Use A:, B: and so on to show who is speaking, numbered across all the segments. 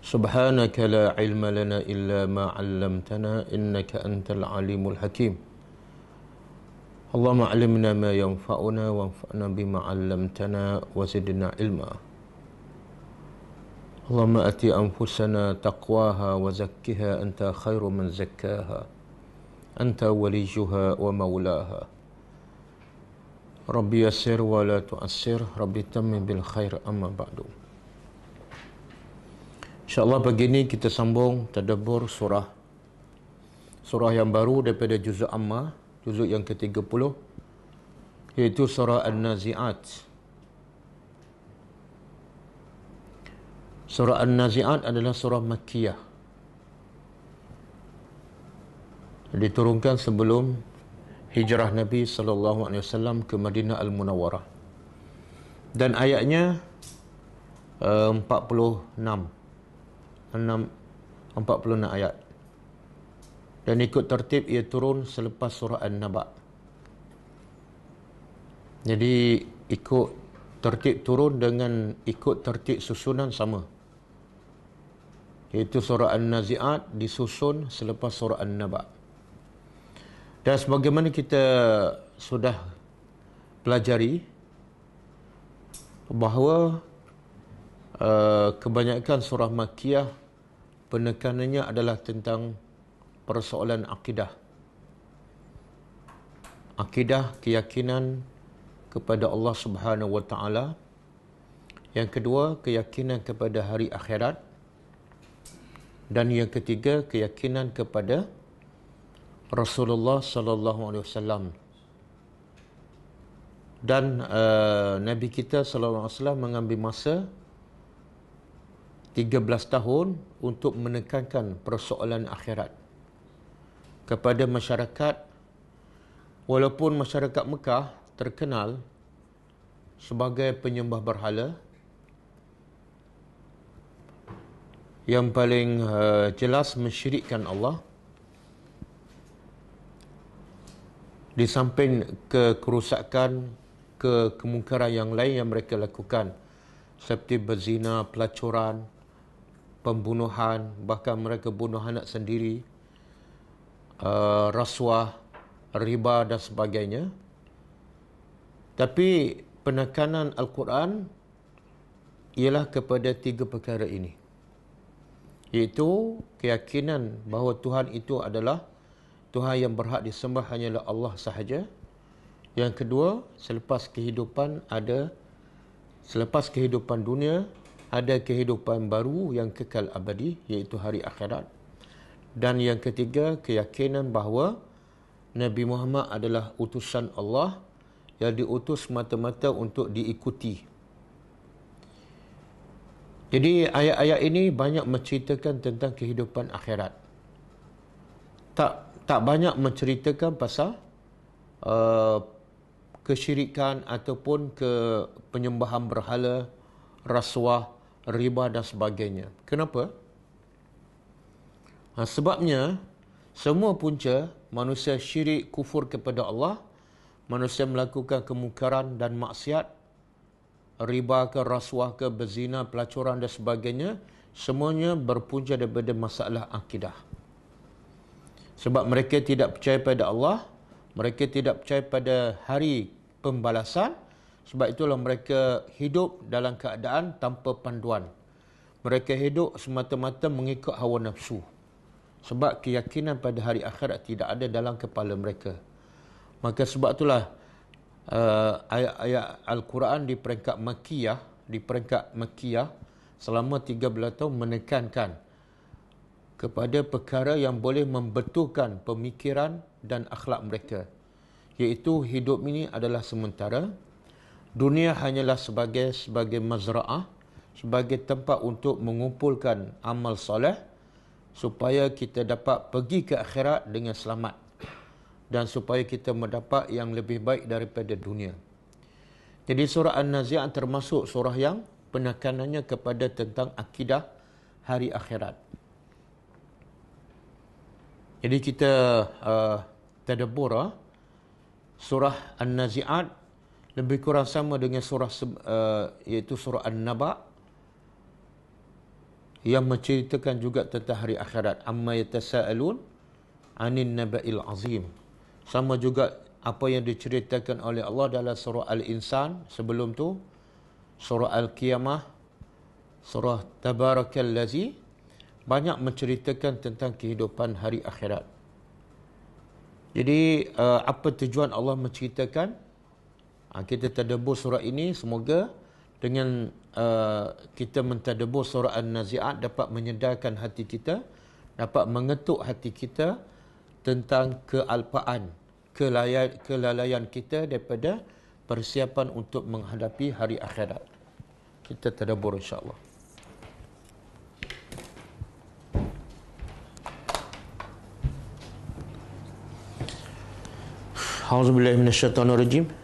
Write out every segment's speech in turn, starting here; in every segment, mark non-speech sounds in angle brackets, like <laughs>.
A: سبحانك لا علم لنا إلا ما علمتنا إنك أنت العليم الحكيم اللهم علمنا ما ينفعنا وانفعنا بما علمتنا وزدنا علما اللهم أتي أنفسنا تقواها وزكها أنت خير من زكاها أنت وليها ومولاها ربي يسر ولا تؤسر ربي تم بالخير أما بعد أما بعد InsyaAllah pagi ini kita sambung tadabur surah. Surah yang baru daripada Juzul Amma, Juzul yang ke-30. Iaitu surah An-Nazi'at. Surah An-Nazi'at adalah surah Makkiyah. Diturunkan sebelum hijrah Nabi SAW ke Madinah Al-Munawarah. Dan ayatnya uh, 46. 46. 6, 46 ayat. Dan ikut tertib ia turun selepas surah An-Naba. Jadi ikut tertib turun dengan ikut tertib susunan sama. Iaitu surah An-Nazi'at disusun selepas surah An-Naba. Dan sebagaimana kita sudah pelajari bahawa Eh, kebanyakan surah makiyah penekanannya adalah tentang persoalan akidah akidah keyakinan kepada Allah Subhanahu wa taala yang kedua keyakinan kepada hari akhirat dan yang ketiga keyakinan kepada Rasulullah sallallahu alaihi wasallam dan uh, nabi kita sallallahu alaihi wasallam mengambil masa 13 tahun untuk menekankan persoalan akhirat kepada masyarakat walaupun masyarakat Mekah terkenal sebagai penyembah berhala yang paling uh, jelas mensyirikkan Allah di samping ke ke kemungkaran yang lain yang mereka lakukan seperti berzina, pelacuran, pembunuhan bahkan mereka bunuh anak sendiri uh, rasuah riba dan sebagainya tapi penekanan al-Quran ialah kepada tiga perkara ini iaitu keyakinan bahawa Tuhan itu adalah Tuhan yang berhak disembah hanyalah Allah sahaja yang kedua selepas kehidupan ada selepas kehidupan dunia ada kehidupan baru yang kekal abadi iaitu hari akhirat dan yang ketiga keyakinan bahawa Nabi Muhammad adalah utusan Allah yang diutus mata-mata untuk diikuti jadi ayat-ayat ini banyak menceritakan tentang kehidupan akhirat tak tak banyak menceritakan pasal uh, kesyirikan ataupun ke penyembahan berhala rasuah riba dan sebagainya. Kenapa? Ha, sebabnya semua punca manusia syirik kufur kepada Allah, manusia melakukan kemungkaran dan maksiat, riba ke rasuah ke berzina, pelacuran dan sebagainya, semuanya berpunca daripada masalah akidah. Sebab mereka tidak percaya pada Allah, mereka tidak percaya pada hari pembalasan, sebab itulah mereka hidup dalam keadaan tanpa panduan. Mereka hidup semata-mata mengikut hawa nafsu. Sebab keyakinan pada hari akhirat tidak ada dalam kepala mereka. Maka sebab itulah uh, ayat-ayat Al-Quran di peringkat Makiyah, di peringkat Makiyah selama 13 tahun menekankan kepada perkara yang boleh membetulkan pemikiran dan akhlak mereka. Iaitu hidup ini adalah sementara, dunia hanyalah sebagai sebagai mazraah sebagai tempat untuk mengumpulkan amal soleh supaya kita dapat pergi ke akhirat dengan selamat dan supaya kita mendapat yang lebih baik daripada dunia jadi surah an-nazi'at termasuk surah yang penekanannya kepada tentang akidah hari akhirat jadi kita uh, tadabbur uh, surah an-nazi'at lebih kurang sama dengan surah uh, iaitu surah An-Naba yang menceritakan juga tentang hari akhirat amma yatasaalun anin naba'il azim sama juga apa yang diceritakan oleh Allah dalam surah Al-Insan sebelum tu surah Al-Qiyamah surah Tabarakallazi banyak menceritakan tentang kehidupan hari akhirat jadi uh, apa tujuan Allah menceritakan Ha, kita tadabur surah ini semoga dengan uh, kita mentadabbur surah An-Nazi'at dapat menyedarkan hati kita dapat mengetuk hati kita tentang kealpaan kelayan, kelalaian kita daripada persiapan untuk menghadapi hari akhirat kita tadabur, insya-Allah أعوذ بالله من الشيطان الرجيم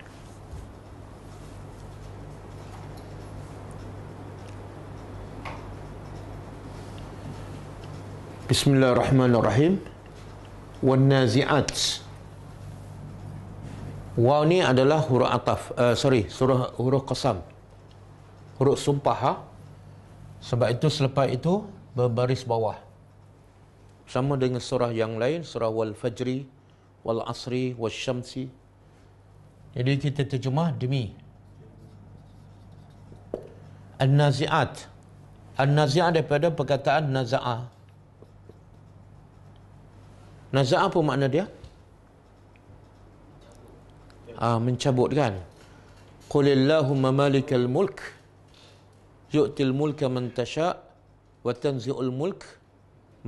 A: Bismillahirrahmanirrahim Wan Naziat Waw ni adalah huruf ataf uh, Sorry, surah huruf kosam Huruf sumpah ha? Sebab itu selepas itu Berbaris bawah Sama dengan surah yang lain Surah Wal Fajri Wal Asri Wal Syamsi Jadi kita terjemah demi An-Nazi'at An-Nazi'at daripada perkataan Naza'ah Naza' apa makna dia? Ah, mencabut kan? Qulillahumma malikal mulk yu'til mulka man wa tanzi'ul mulk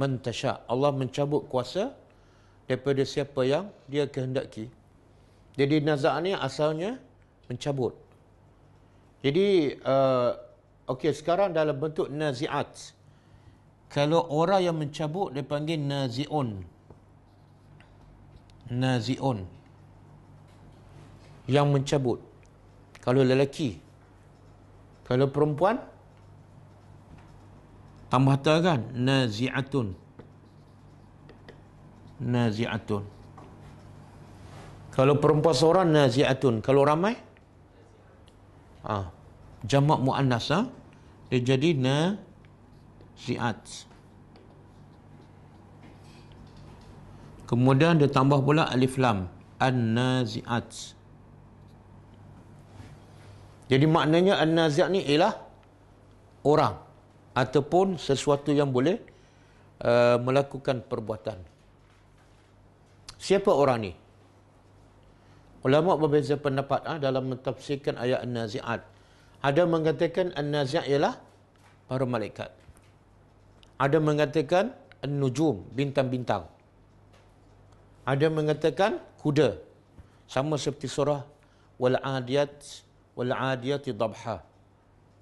A: man Allah mencabut kuasa daripada siapa yang dia kehendaki. Jadi naza' ni asalnya mencabut. Jadi uh, okey sekarang dalam bentuk nazi'at kalau orang yang mencabut dia panggil nazi'un nazi'un yang mencabut kalau lelaki kalau perempuan tambah ta kan nazi'atun nazi'atun kalau perempuan seorang nazi'atun kalau ramai ah jamak muannas ha? dia jadi naziat ziat Kemudian dia tambah pula alif lam. An-nazi'at. Jadi maknanya an-nazi'at ni ialah orang. Ataupun sesuatu yang boleh uh, melakukan perbuatan. Siapa orang ni? Ulama berbeza pendapat ha, dalam mentafsirkan ayat an-nazi'at. Ada mengatakan an-nazi'at ialah para malaikat. Ada mengatakan an-nujum, bintang-bintang. Ada mengatakan kuda. Sama seperti surah wal adiyat wal adiyati dhabha.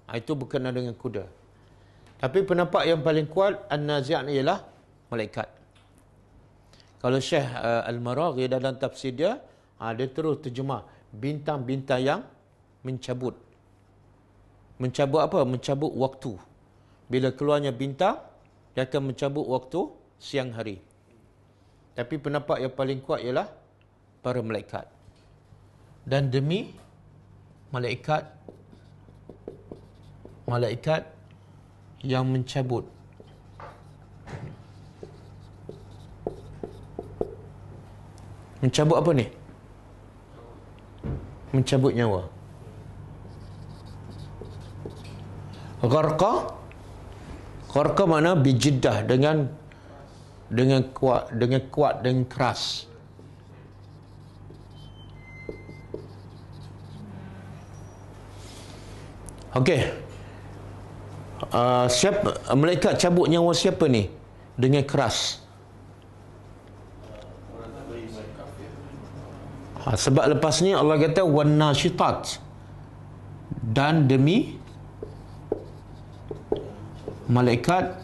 A: Ha, itu berkenaan dengan kuda. Tapi pendapat yang paling kuat an-nazi'an ialah malaikat. Kalau Syekh eh, Al-Maraghi dalam tafsir dia, uh, terus terjemah bintang-bintang yang mencabut. Mencabut apa? Mencabut waktu. Bila keluarnya bintang, dia akan mencabut waktu siang hari. Tapi pendapat yang paling kuat ialah para malaikat. Dan demi malaikat malaikat yang mencabut mencabut apa ni? Mencabut nyawa. Gharqa Gharqa mana bijidah dengan dengan kuat dengan kuat dan keras Okey. Uh, ah, siapa malaikat cabut nyawa siapa ni dengan keras? Uh, sebab lepas ni Allah kata wanashitat dan demi malaikat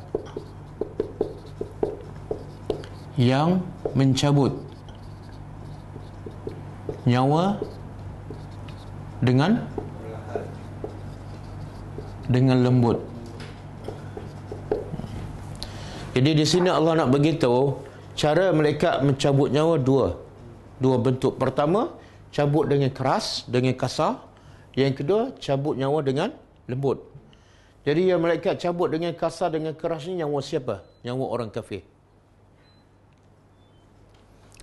A: yang mencabut nyawa dengan dengan lembut. Jadi di sini Allah nak beritahu cara mereka mencabut nyawa dua. Dua bentuk. Pertama, cabut dengan keras, dengan kasar. Yang kedua, cabut nyawa dengan lembut. Jadi yang mereka cabut dengan kasar, dengan keras ni nyawa siapa? Nyawa orang kafir.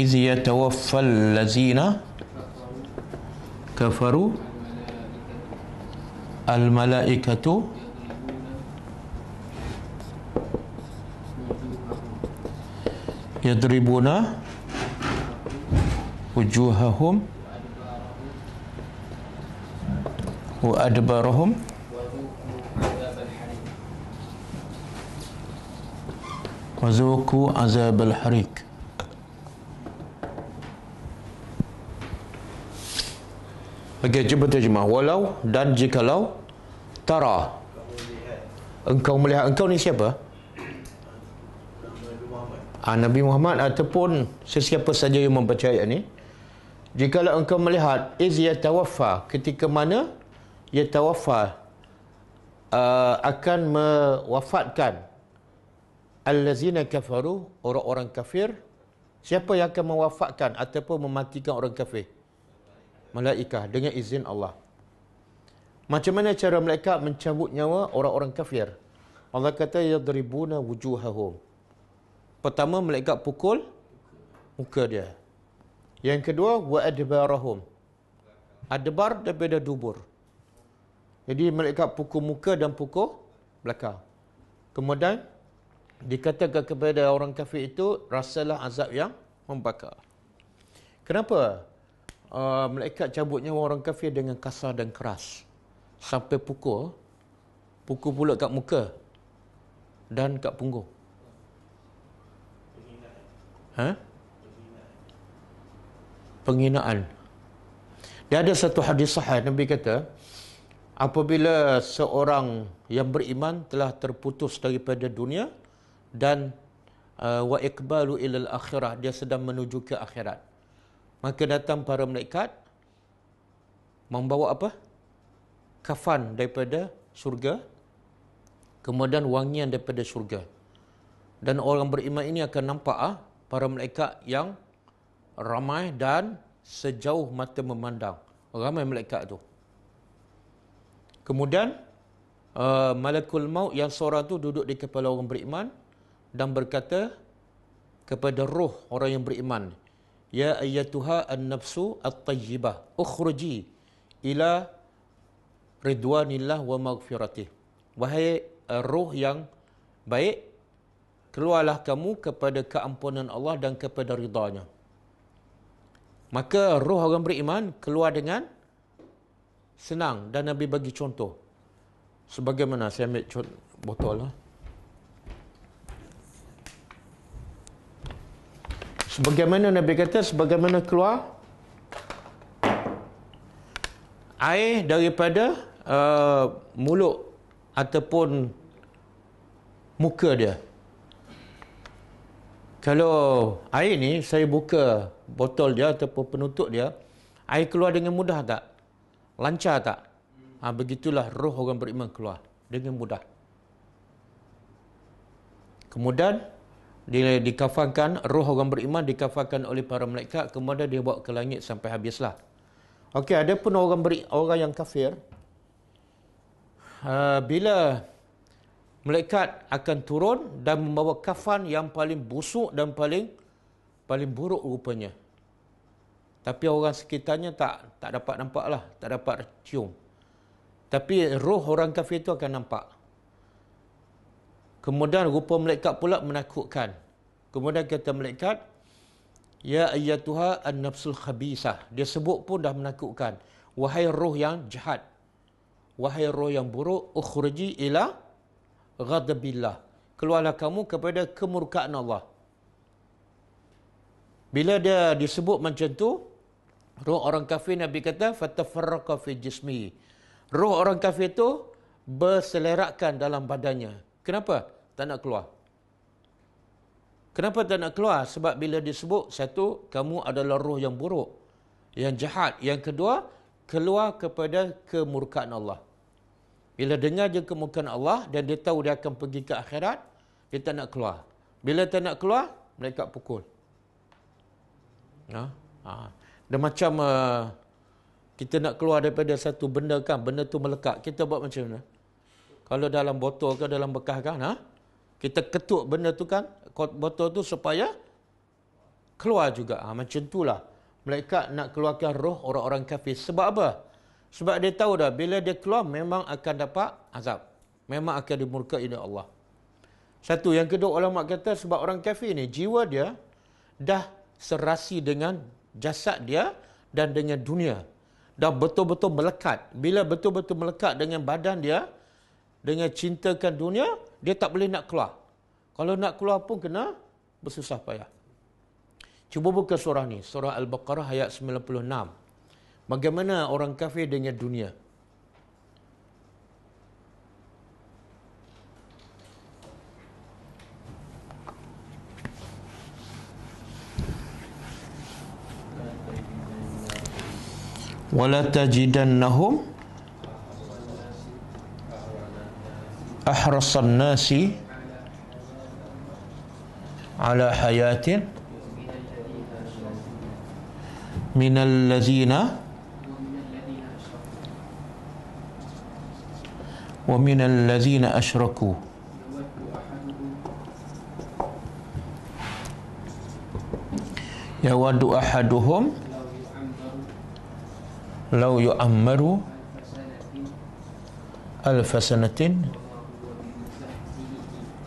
A: إذ يتوفى الذين كفروا الملائكة يضربون وجوههم وأدبارهم وذوقوا عذاب الحريق Okey, cuba terjemah. Walau dan jikalau tara. Engkau melihat. Engkau ni siapa? Ah Nabi Muhammad ataupun sesiapa saja yang mempercayai ini. Jikalau engkau melihat iz yatawaffa ketika mana yatawaffa uh, akan mewafatkan allazina kafaru orang-orang kafir siapa yang akan mewafatkan ataupun mematikan orang kafir malaikat dengan izin Allah. Macam mana cara mereka mencabut nyawa orang-orang kafir? Allah kata yadribuna wujuhahum. Pertama mereka pukul muka dia. Yang kedua wa adbarahum. Adbar daripada dubur. Jadi mereka pukul muka dan pukul belakang. Kemudian dikatakan kepada orang kafir itu rasalah azab yang membakar. Kenapa? uh, malaikat cabut nyawa orang kafir dengan kasar dan keras sampai pukul pukul pula kat muka dan kat punggung ha penghinaan dia ada satu hadis sahih nabi kata apabila seorang yang beriman telah terputus daripada dunia dan uh, wa iqbalu ilal akhirah dia sedang menuju ke akhirat Maka datang para malaikat membawa apa? Kafan daripada syurga. Kemudian wangian daripada syurga. Dan orang beriman ini akan nampak ah, para malaikat yang ramai dan sejauh mata memandang. Ramai malaikat tu. Kemudian uh, malakul maut yang seorang tu duduk di kepala orang beriman dan berkata kepada roh orang yang beriman Ya ayatuha an-nafsu at-tayyibah ukhruji ila ridwanillah wa maghfiratih. Wahai eh, roh yang baik, keluarlah kamu kepada keampunan Allah dan kepada ridhanya. Maka roh orang beriman keluar dengan senang dan Nabi bagi contoh. Sebagaimana saya ambil contoh, botol lah. sebagaimana Nabi kata sebagaimana keluar air daripada uh, mulut ataupun muka dia kalau air ni saya buka botol dia ataupun penutup dia air keluar dengan mudah tak lancar tak ha, begitulah roh orang beriman keluar dengan mudah kemudian dikafankan roh orang beriman dikafankan oleh para malaikat kemudian dia bawa ke langit sampai habislah. Okey, ada pun orang beri, orang yang kafir. Uh, bila malaikat akan turun dan membawa kafan yang paling busuk dan paling paling buruk rupanya. Tapi orang sekitarnya tak tak dapat nampaklah, tak dapat cium. Tapi roh orang kafir itu akan nampak. Kemudian rupa malaikat pula menakutkan. Kemudian kata malaikat, Ya ayatuha an-nafsul khabisah. Dia sebut pun dah menakutkan. Wahai roh yang jahat. Wahai roh yang buruk. Ukhurji ila ghadabillah. Keluarlah kamu kepada kemurkaan Allah. Bila dia disebut macam tu, roh orang kafir Nabi kata, فَتَفَرَّقَ فِي jismi. Roh orang kafir itu berselerakkan dalam badannya. Kenapa tak nak keluar? Kenapa tak nak keluar? Sebab bila disebut, satu, kamu adalah roh yang buruk, yang jahat. Yang kedua, keluar kepada kemurkaan Allah. Bila dengar je kemurkaan Allah dan dia tahu dia akan pergi ke akhirat, dia tak nak keluar. Bila tak nak keluar, mereka pukul. Ha? Ha. Dia macam uh, kita nak keluar daripada satu benda kan, benda tu melekat. Kita buat macam mana? Kalau dalam botol ke dalam bekas kan, ha? kita ketuk benda tu kan, botol tu supaya keluar juga. Ha, macam itulah. Malaikat nak keluarkan roh orang-orang kafir. Sebab apa? Sebab dia tahu dah, bila dia keluar memang akan dapat azab. Memang akan dimurka ini Allah. Satu, yang kedua ulama kata sebab orang kafir ni, jiwa dia dah serasi dengan jasad dia dan dengan dunia. Dah betul-betul melekat. Bila betul-betul melekat dengan badan dia, dengan cintakan dunia, dia tak boleh nak keluar. Kalau nak keluar pun kena bersusah payah. Cuba buka surah ni, surah Al-Baqarah ayat 96. Bagaimana orang kafir dengan dunia? Wala tajidannahum أحرص الناس على حياة من الذين ومن الذين أشركوا يود أحدهم لو يؤمر ألف سنة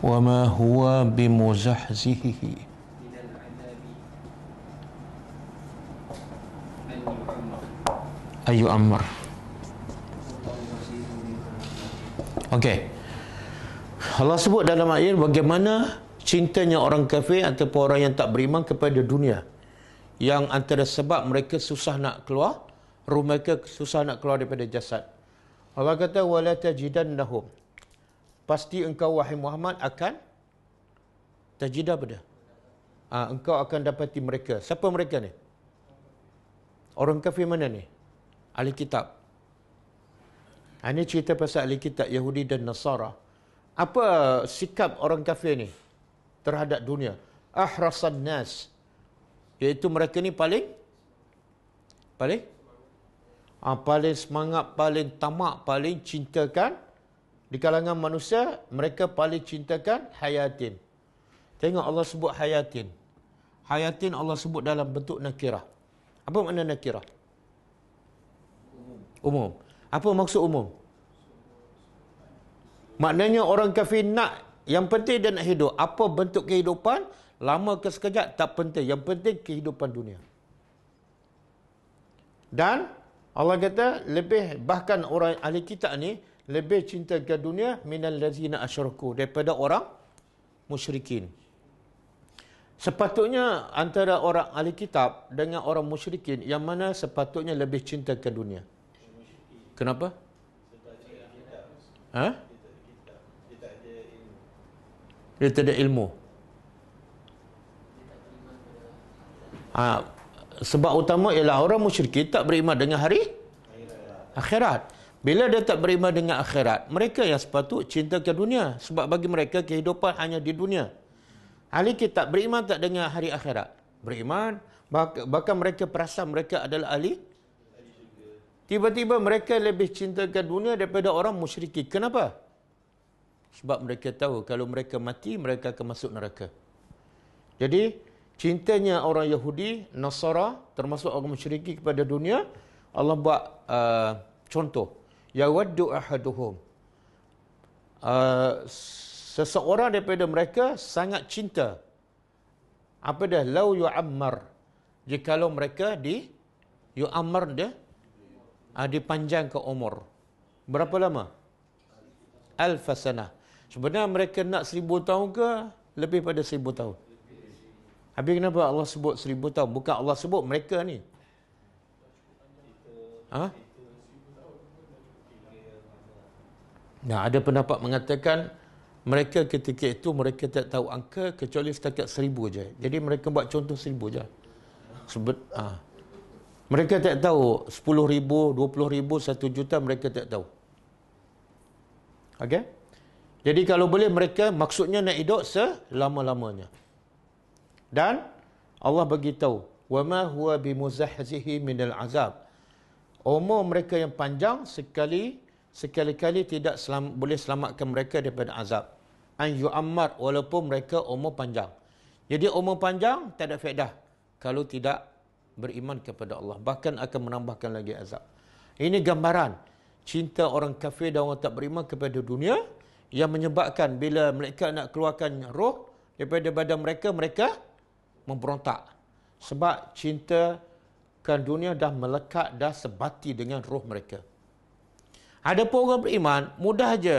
A: وما هو بمزحزحه أي أمر Okay Allah sebut dalam ayat bagaimana cintanya orang kafir ataupun orang yang tak beriman kepada dunia yang antara sebab mereka susah nak keluar rumah mereka susah nak keluar daripada jasad Allah kata wala tajidan lahum pasti engkau wahai Muhammad akan tajidah pada. Ha, engkau akan dapati mereka. Siapa mereka ni? Orang kafir mana ni? Ahli kitab. Ha, ah, ini cerita pasal ahli kitab Yahudi dan Nasara. Apa sikap orang kafir ni terhadap dunia? Ahrasan nas. Iaitu mereka ni paling? Paling? Ha, paling semangat, paling tamak, paling cintakan di kalangan manusia mereka paling cintakan hayatin. Tengok Allah sebut hayatin. Hayatin Allah sebut dalam bentuk nakirah. Apa makna nakirah? Umum. Apa maksud umum? Maknanya orang kafir nak yang penting dia nak hidup. Apa bentuk kehidupan? Lama ke sekejap tak penting. Yang penting kehidupan dunia. Dan Allah kata lebih bahkan orang ahli kitab ni lebih cinta ke dunia minal lazina asyraku daripada orang musyrikin. Sepatutnya antara orang ahli kitab dengan orang musyrikin yang mana sepatutnya lebih cinta ke dunia? Kenapa? Ha? Dia tak ada ilmu. Ha, sebab utama ialah orang musyrik tak beriman dengan hari akhirat. Bila dia tak beriman dengan akhirat, mereka yang sepatut cinta ke dunia. Sebab bagi mereka kehidupan hanya di dunia. Ahli kita beriman tak dengan hari akhirat. Beriman, bahkan mereka perasan mereka adalah ahli. Tiba-tiba mereka lebih cinta ke dunia daripada orang musyriki. Kenapa? Sebab mereka tahu kalau mereka mati, mereka akan masuk neraka. Jadi, cintanya orang Yahudi, Nasara, termasuk orang musyriki kepada dunia, Allah buat uh, contoh yawaddu ahaduhum uh, seseorang daripada mereka sangat cinta apa dah lau yu'ammar jika kalau mereka di yu'ammar dia uh, dipanjang ke umur berapa lama alf sana sebenarnya mereka nak seribu tahun ke lebih pada seribu tahun Habis kenapa Allah sebut seribu tahun? Bukan Allah sebut mereka ni. Hah? Nah, ada pendapat mengatakan mereka ketika itu mereka tak tahu angka kecuali setakat seribu saja. Jadi mereka buat contoh seribu saja. Sebut, ah. Mereka tak tahu sepuluh ribu, dua puluh ribu, satu juta mereka tak tahu. Okay? Jadi kalau boleh mereka maksudnya nak hidup selama-lamanya. Dan Allah bagi tahu wama huwa bimuzahzihi minal azab. Umur mereka yang panjang sekali sekali-kali tidak selam, boleh selamatkan mereka daripada azab. An Ammar, walaupun mereka umur panjang. Jadi umur panjang tak ada faedah kalau tidak beriman kepada Allah. Bahkan akan menambahkan lagi azab. Ini gambaran cinta orang kafir dan orang tak beriman kepada dunia yang menyebabkan bila mereka nak keluarkan roh daripada badan mereka, mereka memberontak. Sebab cinta kan dunia dah melekat, dah sebati dengan roh mereka. Ada pun orang beriman, mudah je.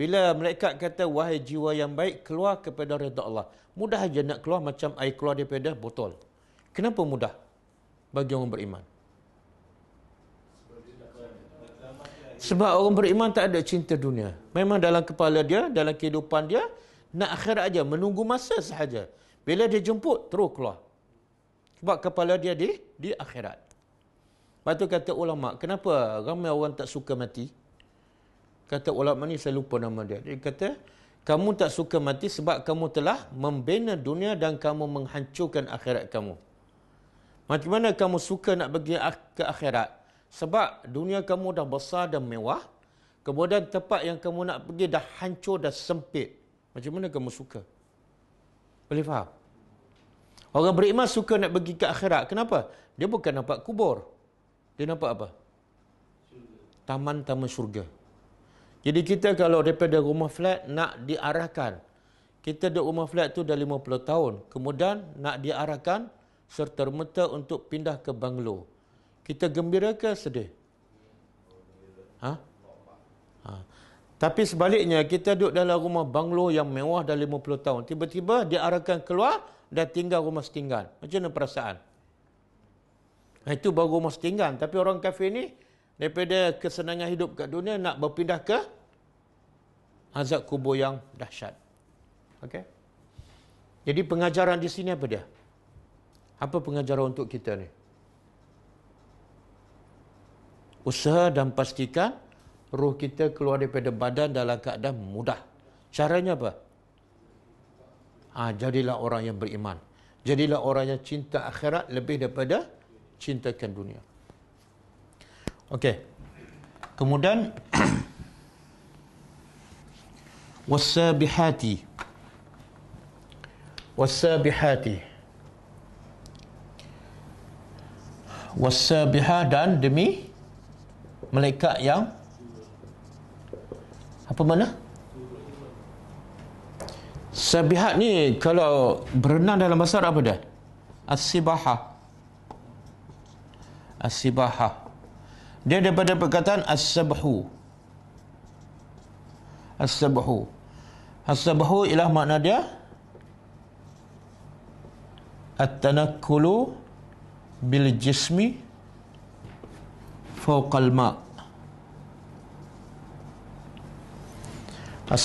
A: Bila mereka kata, wahai jiwa yang baik, keluar kepada redha Allah. Mudah je nak keluar macam air keluar daripada botol. Kenapa mudah bagi orang beriman? Sebab orang beriman tak ada cinta dunia. Memang dalam kepala dia, dalam kehidupan dia, nak akhirat aja, menunggu masa sahaja. Bila dia jemput, terus keluar. Sebab kepala dia di, di akhirat. Lepas tu kata ulama, kenapa ramai orang tak suka mati? Kata ulama ni saya lupa nama dia. Dia kata, kamu tak suka mati sebab kamu telah membina dunia dan kamu menghancurkan akhirat kamu. Macam mana kamu suka nak pergi ke akhirat? Sebab dunia kamu dah besar dan mewah. Kemudian tempat yang kamu nak pergi dah hancur dan sempit. Macam mana kamu suka? Boleh faham? Orang beriman suka nak pergi ke akhirat. Kenapa? Dia bukan nampak kubur. Dia nampak apa? Taman taman syurga. Jadi kita kalau daripada rumah flat nak diarahkan. Kita duduk rumah flat tu dah 50 tahun. Kemudian nak diarahkan serta merta untuk pindah ke banglo. Kita gembira ke sedih? Ha? ha? Tapi sebaliknya kita duduk dalam rumah banglo yang mewah dah 50 tahun. Tiba-tiba diarahkan keluar dan tinggal rumah setinggal. Macam mana perasaan? Ha, itu baru rumah setinggan. Tapi orang kafir ni, daripada kesenangan hidup kat dunia, nak berpindah ke azab kubur yang dahsyat. Okay? Jadi pengajaran di sini apa dia? Apa pengajaran untuk kita ni? Usaha dan pastikan roh kita keluar daripada badan dalam keadaan mudah. Caranya apa? Ha, jadilah orang yang beriman. Jadilah orang yang cinta akhirat lebih daripada cintakan dunia. Okey. Kemudian <clears throat> wasabihati wasabihati wasabiha dan demi malaikat yang apa mana sabihat ni kalau berenang dalam bahasa apa dah as-sibahah As-sibahah. Dia daripada perkataan as-sabhu. As-sabhu. As-sabhu ialah makna dia at-tanakkulu bil jismi fawqa al-ma. as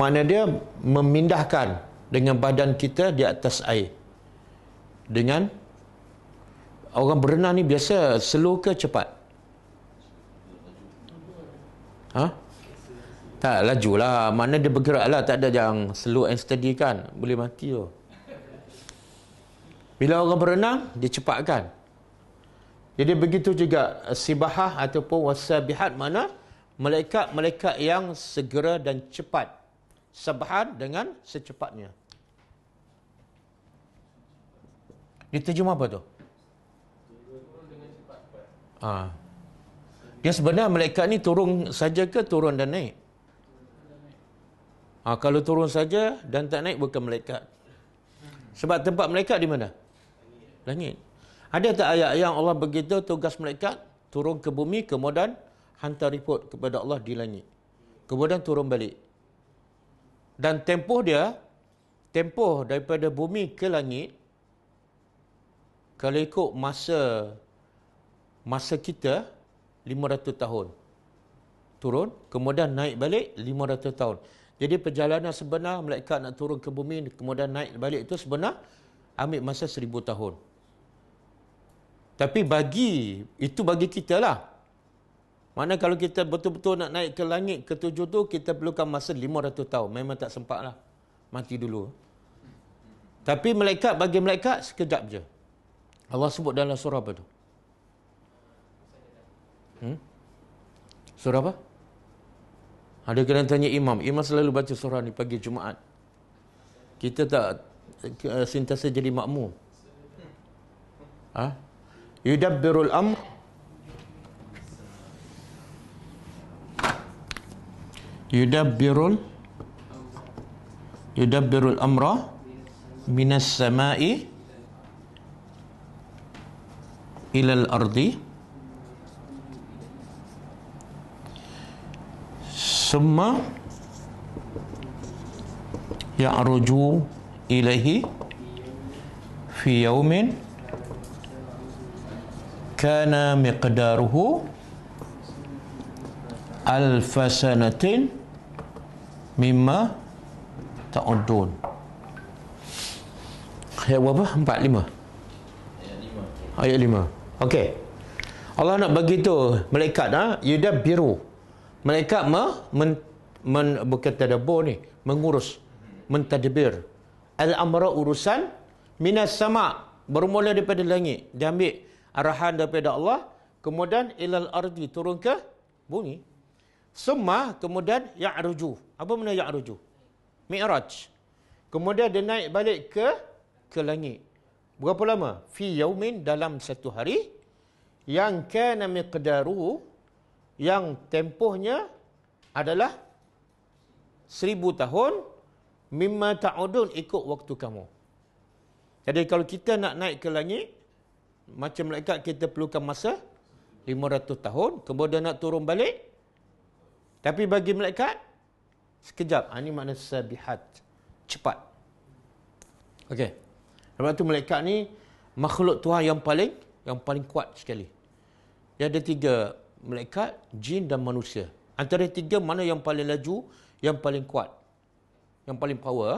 A: makna dia memindahkan dengan badan kita di atas air. Dengan orang berenang ni biasa slow ke cepat? Ha? Tak, laju lah. Mana dia bergerak lah. Tak ada yang slow and steady kan. Boleh mati tu. Bila orang berenang, dia cepat kan? Jadi begitu juga sibahah ataupun wasabihat mana malaikat-malaikat yang segera dan cepat. Sabahan dengan secepatnya. Diterjemah apa tu? Ha. Dia ya, sebenarnya malaikat ni turun saja ke turun dan naik? Ha, kalau turun saja dan tak naik bukan malaikat. Sebab tempat malaikat di mana? Langit. Ada tak ayat yang Allah begitu tugas malaikat turun ke bumi kemudian hantar report kepada Allah di langit. Kemudian turun balik. Dan tempoh dia, tempoh daripada bumi ke langit, kalau ikut masa masa kita 500 tahun turun kemudian naik balik 500 tahun jadi perjalanan sebenar malaikat nak turun ke bumi kemudian naik balik itu sebenar ambil masa 1000 tahun tapi bagi itu bagi kita lah mana kalau kita betul-betul nak naik ke langit ke ketujuh tu kita perlukan masa 500 tahun memang tak sempat lah mati dulu tapi malaikat bagi malaikat sekejap je Allah sebut dalam surah apa tu? Hmm? Surah apa? Ada kena tanya imam. Imam selalu baca surah ni pagi Jumaat. Kita tak uh, sentiasa jadi makmum. Ha? Yudabbirul amr. Yudabbirul Yudabbirul amra minas samai al ardi summa ya'ruju ilahi, fi yawmin kana miqdaruhu alfasanatin mimma ta'udun ayat berapa? empat lima ayat lima ayat ok Allah nak bagi tu malaikat ha? you dah biru mereka me, men, men, berkata ni, mengurus, mentadbir. Al-amra urusan minas sama bermula daripada langit. Dia ambil arahan daripada Allah. Kemudian ilal ardi turun ke bumi. Semua kemudian ya'ruju. Apa benda ya'ruju? Mi'raj. Kemudian dia naik balik ke ke langit. Berapa lama? Fi yaumin dalam satu hari. Yang kena miqdaruhu yang tempohnya adalah seribu tahun mimma ta'udun ikut waktu kamu. Jadi kalau kita nak naik ke langit, macam malaikat kita perlukan masa 500 tahun, kemudian nak turun balik. Tapi bagi malaikat, sekejap. Ah, ini makna sabihat. Cepat. Okey. Lepas tu malaikat ni, makhluk Tuhan yang paling yang paling kuat sekali. Dia ada tiga malaikat, jin dan manusia. Antara tiga mana yang paling laju, yang paling kuat. Yang paling power.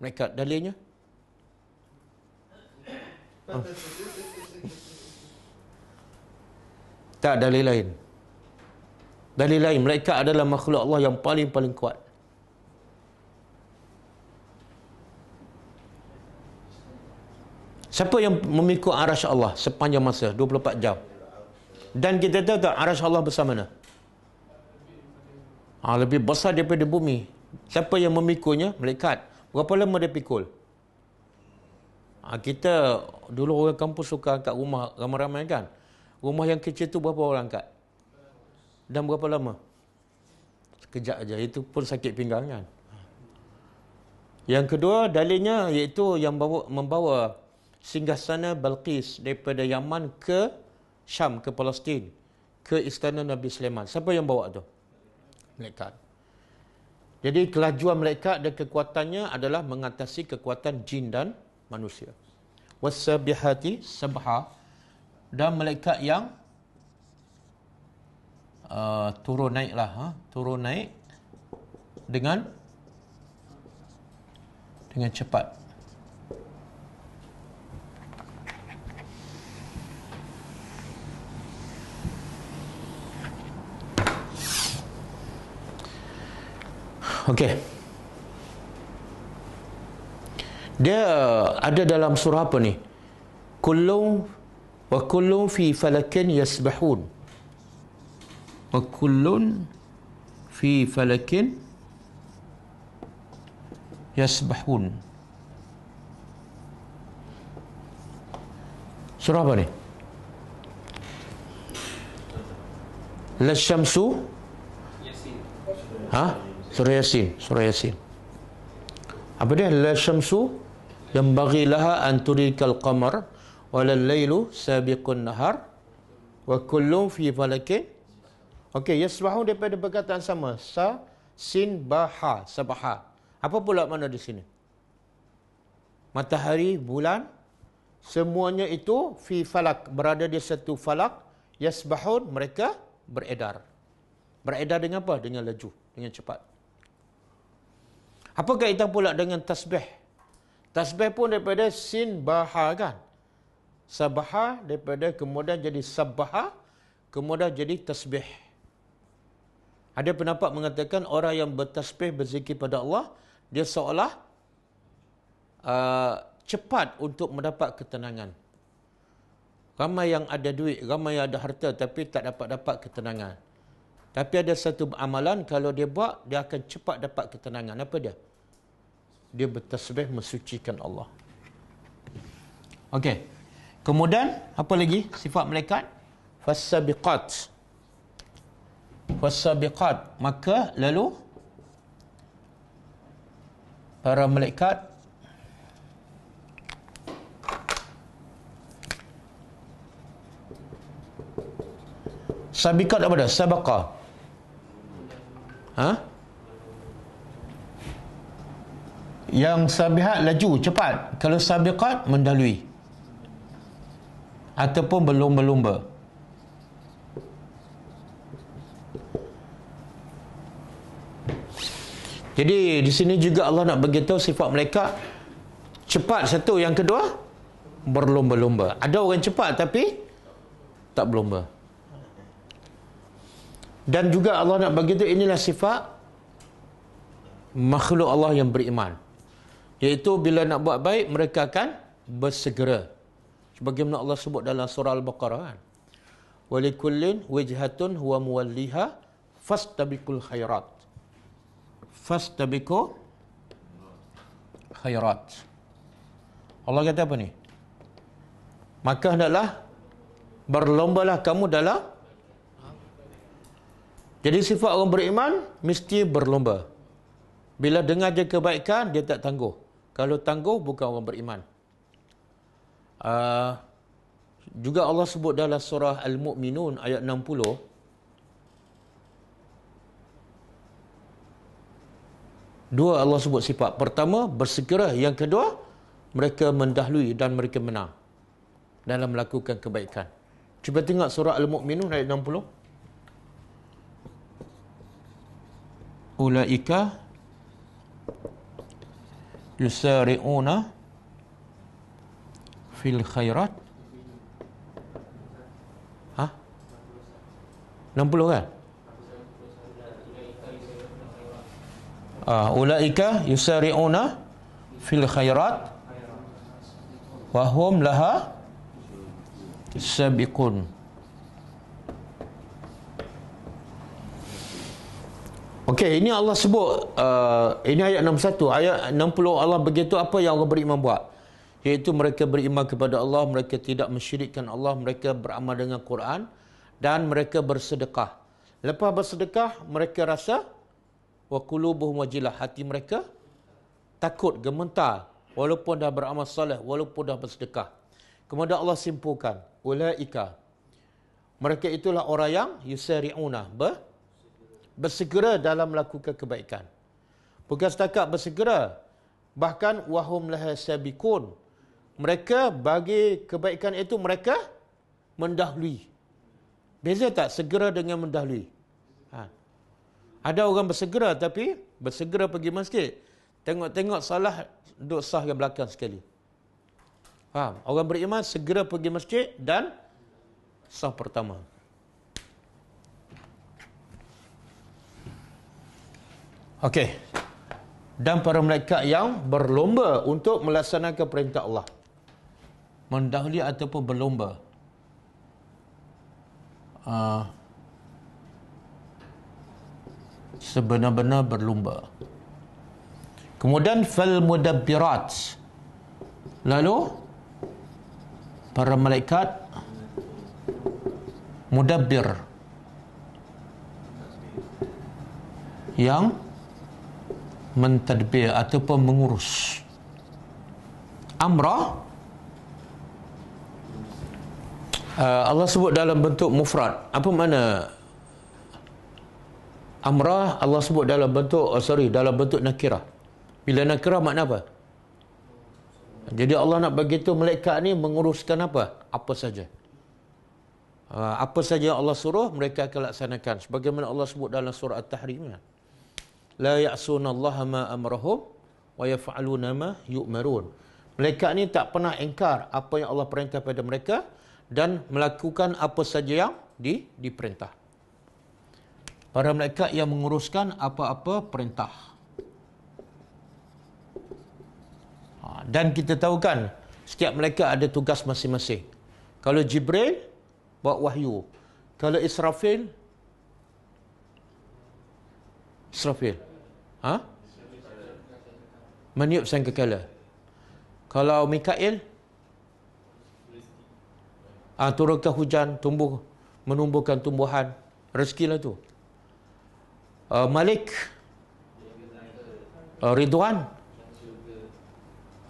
A: Malaikat dalilnya. Ah. tak dalil lain. Dalil lain, malaikat adalah makhluk Allah yang paling-paling kuat. Siapa yang memikul arash Allah sepanjang masa 24 jam? Dan kita tahu tak aras Allah besar mana? Ha, lebih besar daripada bumi. Siapa yang memikulnya? Malaikat. Berapa lama dia pikul? Ha, kita dulu orang kampus suka angkat rumah ramai-ramai kan? Rumah yang kecil tu berapa orang angkat? Dan berapa lama? Sekejap aja. Itu pun sakit pinggang kan? Yang kedua dalilnya iaitu yang membawa, membawa singgah sana Balqis daripada Yaman ke Syam ke Palestin ke istana Nabi Sulaiman. Siapa yang bawa tu? Mereka. Jadi kelajuan mereka dan kekuatannya adalah mengatasi kekuatan jin dan manusia. Wasabihati sabha dan malaikat yang uh, turun naiklah ha turun naik dengan dengan cepat. Okey. Dia ada dalam surah apa ni? Kullu wa kullu fi falakin yasbahun. Wa kullu fi falakin yasbahun. Surah apa ni? Lashamsu? syamsu Ha? Surah Yasin, Surah Yasin. Apa dia? La syamsu yang bagi laha an turikal qamar wa la sabiqun nahar wa kullum fi falakin. Okey, yasbahu daripada perkataan sama. Sa sin baha, sabaha. Apa pula mana di sini? Matahari, bulan, semuanya itu fi falak, berada di satu falak. Yasbahun, mereka beredar. Beredar dengan apa? Dengan laju, dengan cepat. Apa kaitan pula dengan tasbih? Tasbih pun daripada sin baha kan? Sabaha daripada kemudian jadi sabaha, kemudian jadi tasbih. Ada pendapat mengatakan orang yang bertasbih berzikir pada Allah, dia seolah uh, cepat untuk mendapat ketenangan. Ramai yang ada duit, ramai yang ada harta tapi tak dapat-dapat ketenangan. Tapi ada satu amalan kalau dia buat dia akan cepat dapat ketenangan. Apa dia? Dia bertasbih mensucikan Allah. Okey. Kemudian apa lagi sifat malaikat? Fasabiqat. Fasabiqat. Maka lalu para malaikat Sabiqat apa dah? Sabaqah. Ha? Yang sabihat laju, cepat. Kalau sabiqat, mendalui. Ataupun berlumba-lumba. Jadi di sini juga Allah nak beritahu sifat mereka cepat satu yang kedua berlomba-lomba. Ada orang cepat tapi tak berlomba dan juga Allah nak bagi tu inilah sifat makhluk Allah yang beriman. Iaitu bila nak buat baik mereka akan bersegera. Sebagaimana Allah sebut dalam surah Al-Baqarah kan. Walikullin wajhatun huwa muwalliha fastabiqul khairat. Fastabiqu khairat. Allah kata apa ni? Maka hendaklah berlombalah kamu dalam jadi sifat orang beriman mesti berlomba. Bila dengar dia kebaikan, dia tak tangguh. Kalau tangguh, bukan orang beriman. Uh, juga Allah sebut dalam surah Al-Mu'minun ayat 60. Dua Allah sebut sifat. Pertama, bersegera. Yang kedua, mereka mendahului dan mereka menang dalam melakukan kebaikan. Cuba tengok surah Al-Mu'minun ayat 60. ulaika yusari'una fil khairat ha 60 kan ah uh, ulaika yusari'una fil khairat wa hum laha sabiqun Okey, ini Allah sebut uh, ini ayat 61. Ayat 60 Allah begitu apa yang orang beriman buat? Iaitu mereka beriman kepada Allah, mereka tidak mensyirikkan Allah, mereka beramal dengan Quran dan mereka bersedekah. Lepas bersedekah, mereka rasa wa qulubuhum wajilah hati mereka takut gemetar walaupun dah beramal soleh, walaupun dah bersedekah. Kemudian Allah simpulkan, ulaika mereka itulah orang yang yusari'una, ber, bersegera dalam melakukan kebaikan. Bukan setakat bersegera, bahkan wahum laha sabiqun. Mereka bagi kebaikan itu mereka mendahului. Beza tak segera dengan mendahului? Ha. Ada orang bersegera tapi bersegera pergi masjid. Tengok-tengok salah duduk sah ke belakang sekali. Faham? Orang beriman segera pergi masjid dan sah pertama. Okey. Dan para malaikat yang berlomba untuk melaksanakan perintah Allah. Mendahuli ataupun berlomba. Uh, sebenar-benar berlomba. Kemudian fal mudabbirat. Lalu para malaikat mudabbir yang mentadbir ataupun mengurus amrah uh, Allah sebut dalam bentuk mufrad apa mana amrah Allah sebut dalam bentuk oh sorry dalam bentuk nakirah bila nakirah makna apa jadi Allah nak begitu malaikat ni menguruskan apa apa saja uh, apa saja Allah suruh mereka akan laksanakan sebagaimana Allah sebut dalam surah at-tahrim la ya'sunallaha ma amrahum wa yaf'aluna ma yu'marun. Mereka ni tak pernah engkar apa yang Allah perintah pada mereka dan melakukan apa saja yang di diperintah. Para malaikat yang menguruskan apa-apa perintah. Ha, dan kita tahu kan setiap malaikat ada tugas masing-masing. Kalau Jibril bawa wahyu. Kalau Israfil Israfil. Ha? Meniup sang kekala. Kalau Mikail ha, turunkan hujan, tumbuh menumbuhkan tumbuhan, rezekilah tu. Uh, Malik uh, Ridwan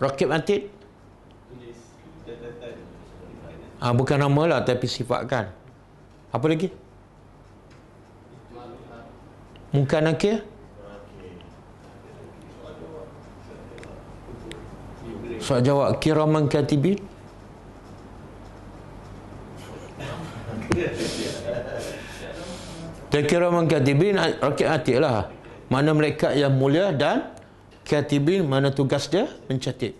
A: Rakib Antit ha, Bukan nama lah tapi sifat kan Apa lagi? Muka Nakir Soal jawab kiraman katibin Dan kiraman katibin Rakyat hati lah Mana malaikat yang mulia dan Katibin mana tugas dia mencatat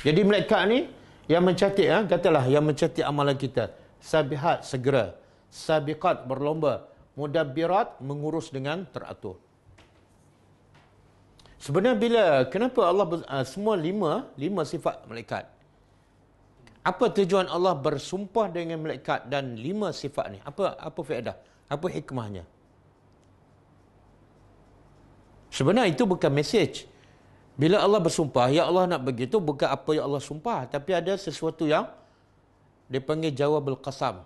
A: Jadi malaikat ni Yang mencatat ya, ha, katalah yang mencatat amalan kita Sabihat segera Sabiqat berlomba Mudabbirat mengurus dengan teratur Sebenarnya bila kenapa Allah uh, semua lima lima sifat malaikat? Apa tujuan Allah bersumpah dengan malaikat dan lima sifat ni? Apa apa faedah? Apa hikmahnya? Sebenarnya itu bukan message. Bila Allah bersumpah, ya Allah nak begitu bukan apa yang Allah sumpah, tapi ada sesuatu yang dipanggil jawabul qasam.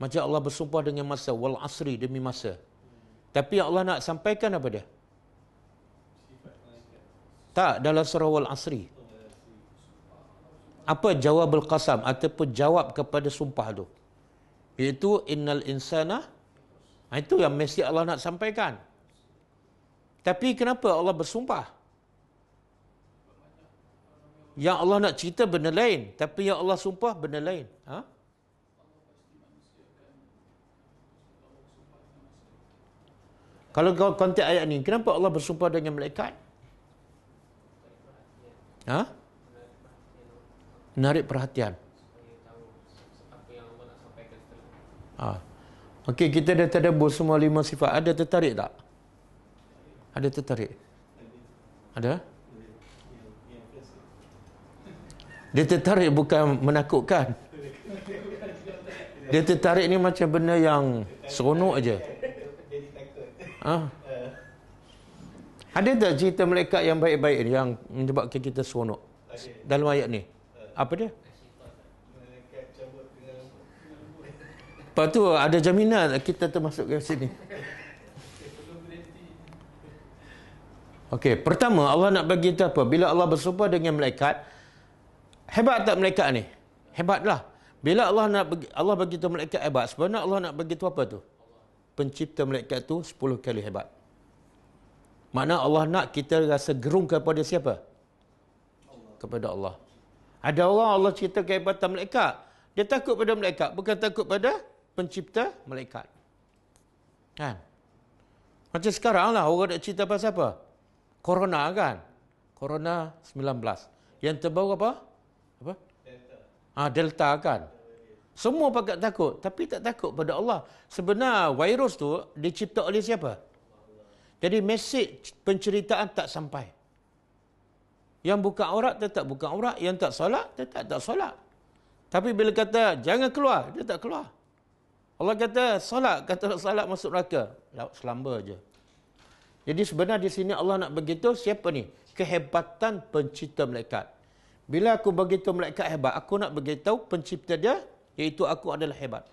A: Macam Allah bersumpah dengan masa wal asri demi masa. Tapi yang Allah nak sampaikan apa dia? Tak, dalam surah Al-Asri. Apa jawab Al-Qasam ataupun jawab kepada sumpah tu? Iaitu, innal insana. Ha, itu yang mesti Allah nak sampaikan. Tapi kenapa Allah bersumpah? Yang Allah nak cerita benda lain. Tapi yang Allah sumpah benda lain. Ha? Kalau kau konteks ayat ni, kenapa Allah bersumpah dengan malaikat? Ha? Menarik perhatian. Ha. Okey, kita dah terdebus semua lima sifat. Ada tertarik tak? Ada tertarik? Ada? Dia tertarik bukan menakutkan. Dia tertarik ni macam benda yang seronok aje. Ha? Ada tak cerita malaikat yang baik-baik ni yang menyebabkan kita seronok? Ada. Dalam ayat ni. Eh. Apa dia? Lepas tu ada jaminan lah kita termasuk ke sini. Okey, pertama Allah nak bagi kita apa? Bila Allah bersumpah dengan malaikat, hebat tak malaikat ni? Hebatlah. Bila Allah nak bagi Allah bagi kita malaikat hebat, sebenarnya Allah nak bagi tu apa tu? Pencipta malaikat tu 10 kali hebat. Mana Allah nak kita rasa gerung kepada siapa? Kepada Allah. Ada orang Allah cerita kehebatan malaikat. Dia takut pada malaikat. Bukan takut pada pencipta malaikat. Kan? Macam sekaranglah. lah orang nak cerita pasal apa? Corona kan? Corona 19. Yang terbaru apa? Apa? Delta. Ah Delta kan? Semua pakat takut. Tapi tak takut pada Allah. Sebenarnya virus tu dicipta oleh Siapa? Jadi mesej penceritaan tak sampai. Yang buka aurat tetap buka aurat, yang tak solat tetap tak solat. Tapi bila kata jangan keluar, dia tak keluar. Allah kata solat, kata solat masuk neraka. Lah, selamba aja. Jadi sebenarnya di sini Allah nak begitu siapa ni? Kehebatan pencipta malaikat. Bila aku begitu malaikat hebat, aku nak beritahu pencipta dia iaitu aku adalah hebat.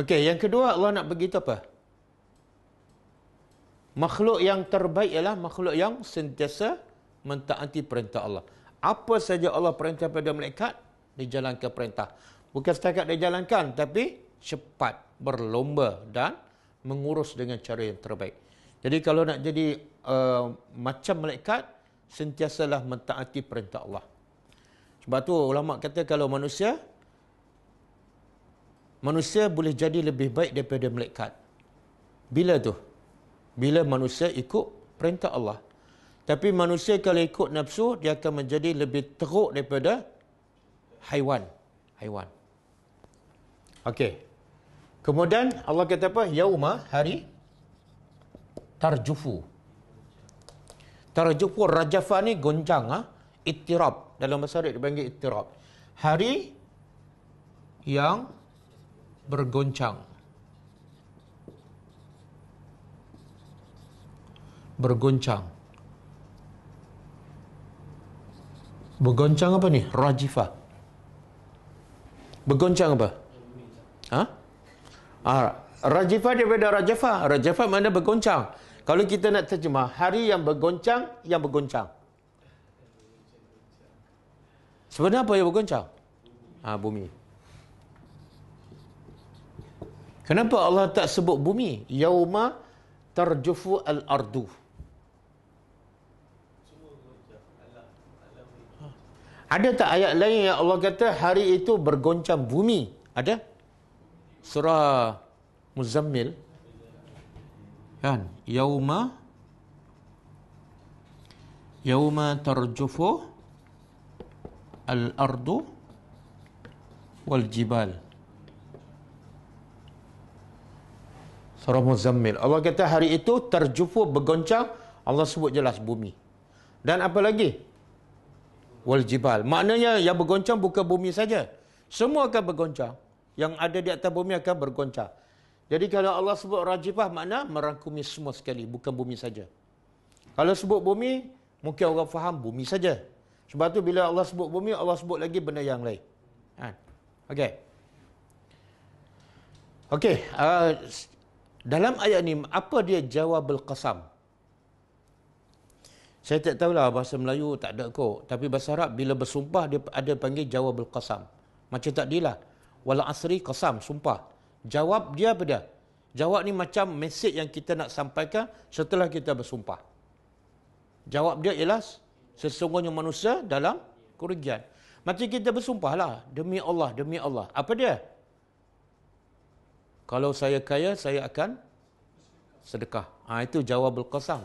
A: Okey, yang kedua Allah nak begitu apa? Makhluk yang terbaik ialah makhluk yang sentiasa mentaati perintah Allah. Apa saja Allah perintah pada malaikat, dia jalankan perintah. Bukan setakat dia jalankan, tapi cepat berlomba dan mengurus dengan cara yang terbaik. Jadi kalau nak jadi uh, macam malaikat, sentiasalah mentaati perintah Allah. Sebab tu ulama kata kalau manusia manusia boleh jadi lebih baik daripada malaikat. Bila tu? bila manusia ikut perintah Allah. Tapi manusia kalau ikut nafsu, dia akan menjadi lebih teruk daripada haiwan. Haiwan. Okey. Kemudian Allah kata apa? Yauma hari tarjufu. Tarjufu rajafa ni goncang. Ha? Ah. Itirab. Dalam bahasa Arab dipanggil itirab. Hari yang bergoncang. bergoncang. Bergoncang apa ni? Rajifah. Bergoncang apa? Ha? Ah, rajifah dia berbeda rajafah. Rajafah mana bergoncang. Kalau kita nak terjemah, hari yang bergoncang, yang bergoncang. Sebenarnya apa yang bergoncang? Ha, bumi. Kenapa Allah tak sebut bumi? Yauma tarjufu al-ardu. Ada tak ayat lain yang Allah kata hari itu bergoncang bumi? Ada? Surah Muzammil. Kan? Yauma Yauma tarjufu al-ardu wal jibal. Surah Muzammil. Allah kata hari itu terjufu bergoncang. Allah sebut jelas bumi. Dan apa lagi? wal jibal. Maknanya yang bergoncang bukan bumi saja. Semua akan bergoncang. Yang ada di atas bumi akan bergoncang. Jadi kalau Allah sebut rajibah makna merangkumi semua sekali bukan bumi saja. Kalau sebut bumi mungkin orang faham bumi saja. Sebab tu bila Allah sebut bumi Allah sebut lagi benda yang lain. Ha. Okey. Okey, uh, dalam ayat ni apa dia jawab al-qasam? Saya tak tahu lah bahasa Melayu tak ada kok. Tapi bahasa Arab bila bersumpah dia ada panggil jawab al-qasam. Macam tak dilah. Wal asri qasam, sumpah. Jawab dia apa dia? Jawab ni macam mesej yang kita nak sampaikan setelah kita bersumpah. Jawab dia ialah sesungguhnya manusia dalam kerugian. Macam kita bersumpah lah. Demi Allah, demi Allah. Apa dia? Kalau saya kaya, saya akan sedekah. Ha, itu jawab al-qasam.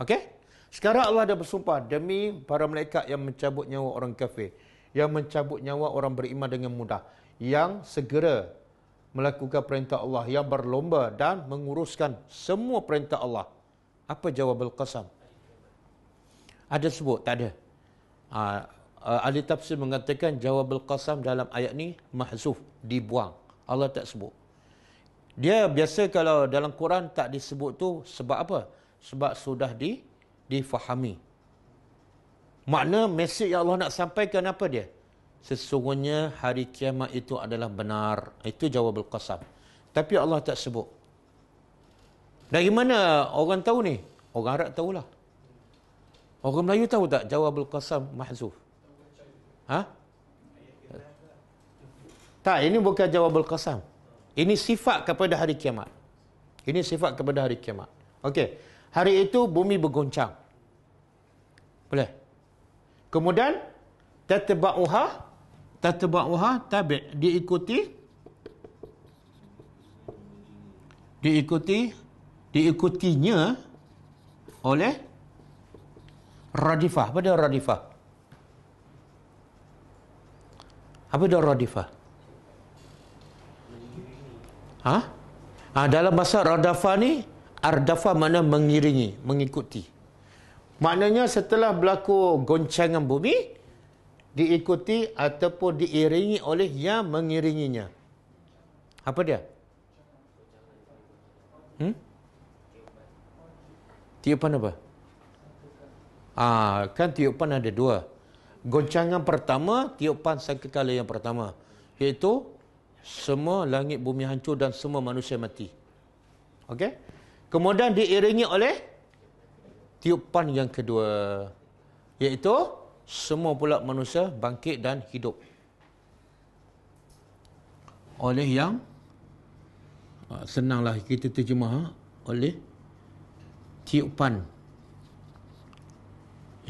A: Okey? Sekarang Allah dah bersumpah demi para malaikat yang mencabut nyawa orang kafir, yang mencabut nyawa orang beriman dengan mudah, yang segera melakukan perintah Allah, yang berlomba dan menguruskan semua perintah Allah. Apa jawab Al-Qasam? Ada sebut? Tak ada. Uh, ahli tafsir mengatakan jawab Al-Qasam dalam ayat ni mahzuf, dibuang. Allah tak sebut. Dia biasa kalau dalam Quran tak disebut tu sebab apa? Sebab sudah di, difahami. Makna mesej yang Allah nak sampaikan apa dia? Sesungguhnya hari kiamat itu adalah benar. Itu jawab Al-Qasab. Tapi Allah tak sebut. Dari mana orang tahu ni? Orang Arab tahulah. Orang Melayu tahu tak jawab Al-Qasab mahzuf? Ha? Tak, ini bukan jawab Al-Qasab. Ini sifat kepada hari kiamat. Ini sifat kepada hari kiamat. Okey. Hari itu bumi bergoncang. Boleh. Kemudian tatba'uha tatba'uha tabi' diikuti diikuti diikutinya oleh radifah. Apa dia radifah? Apa dia radifah? Ha? ha? dalam bahasa radafah ni ardafah mana mengiringi, mengikuti. Maknanya setelah berlaku goncangan bumi, diikuti ataupun diiringi oleh yang mengiringinya. Apa dia? Hmm? Tiupan apa? Ah, kan tiupan ada dua. Goncangan pertama, tiupan sakitkala yang pertama. Iaitu, semua langit bumi hancur dan semua manusia mati. Okey? Kemudian diiringi oleh tiupan yang kedua iaitu semua pula manusia bangkit dan hidup oleh yang ha, senanglah kita terjemah ha, oleh tiupan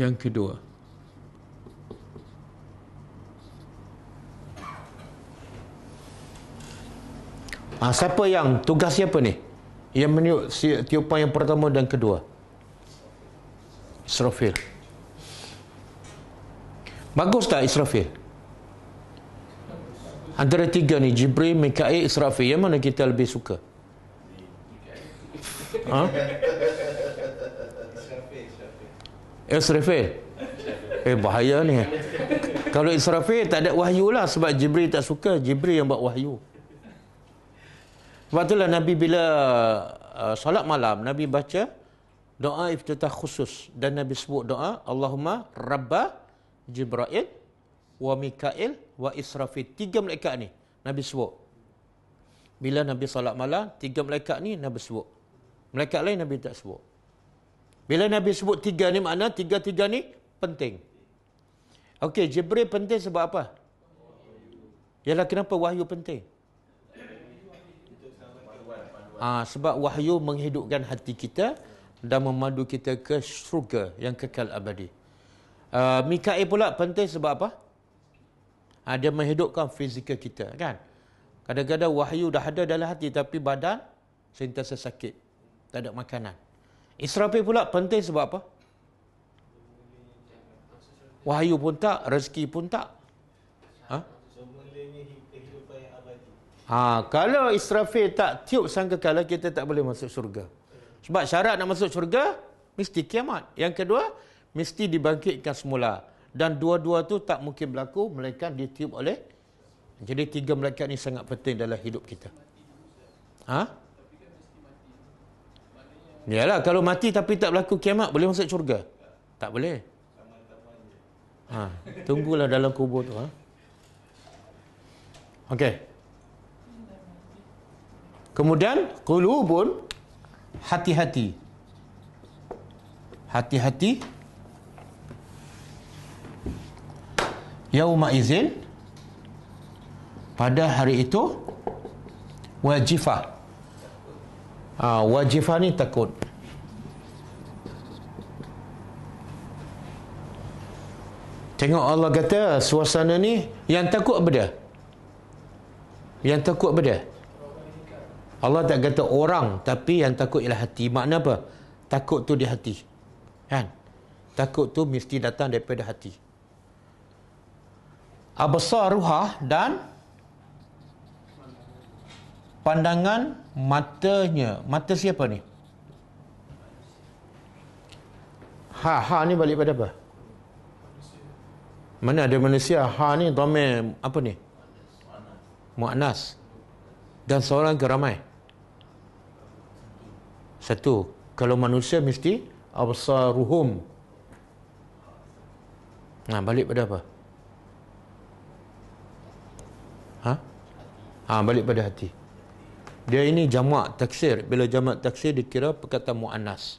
A: yang kedua Ha, siapa yang tugas siapa ni? Yang meniup tiupan yang pertama dan kedua. Israfil Bagus tak Israfil? Antara tiga ni Jibril, Mikail, Israfil Yang mana kita lebih suka? Ha? Israfil Eh bahaya ni Kalau Israfil tak ada wahyu lah Sebab Jibril tak suka Jibril yang buat wahyu Sebab itulah Nabi bila uh, Salat malam Nabi baca doa iftitah khusus dan Nabi sebut doa Allahumma Rabba Jibrail, wa Mikail wa Israfil tiga malaikat ni Nabi sebut bila Nabi salat malam tiga malaikat ni Nabi sebut malaikat lain Nabi tak sebut bila Nabi sebut tiga ni makna tiga-tiga ni penting Okey, Jibril penting sebab apa? Ialah kenapa wahyu penting? Ah, ha, sebab wahyu menghidupkan hati kita, dan memadu kita ke syurga yang kekal abadi. Uh, ah, Mikael pula penting sebab apa? Ha, dia menghidupkan fizikal kita kan? Kadang-kadang wahyu dah ada dalam hati tapi badan sentiasa sakit. Tak ada makanan. Israfi pula penting sebab apa? Wahyu pun tak, rezeki pun tak. Ha? Ha, kalau israfi tak tiup sangka kalau kita tak boleh masuk surga. Sebab syarat nak masuk syurga, mesti kiamat. Yang kedua, mesti dibangkitkan semula. Dan dua-dua tu tak mungkin berlaku, melainkan ditiup oleh. Jadi tiga malaikat ni sangat penting dalam hidup kita. Ha? Yalah, kalau mati tapi tak berlaku kiamat, boleh masuk syurga? Tak boleh. Ha, tunggulah dalam kubur tu. Ha? Okey. Kemudian, kulubun hati-hati. Hati-hati. Yauma izin. Pada hari itu. Wajifah. Ah, ha, wajifah ni takut. Tengok Allah kata suasana ni yang takut apa Yang takut apa Allah tak kata orang tapi yang takut ialah hati. Makna apa? Takut tu di hati. Kan? Takut tu mesti datang daripada hati. Absar ruha dan pandangan matanya. Mata siapa ni? Ha ha ni balik pada apa? Mana ada manusia ha ni domain apa ni? Muannas. Dan seorang keramai ramai. Satu, kalau manusia mesti absaruhum. Nah, balik pada apa? Ha? Ha, balik pada hati. Dia ini jamak taksir. Bila jamak taksir dikira perkataan muannas.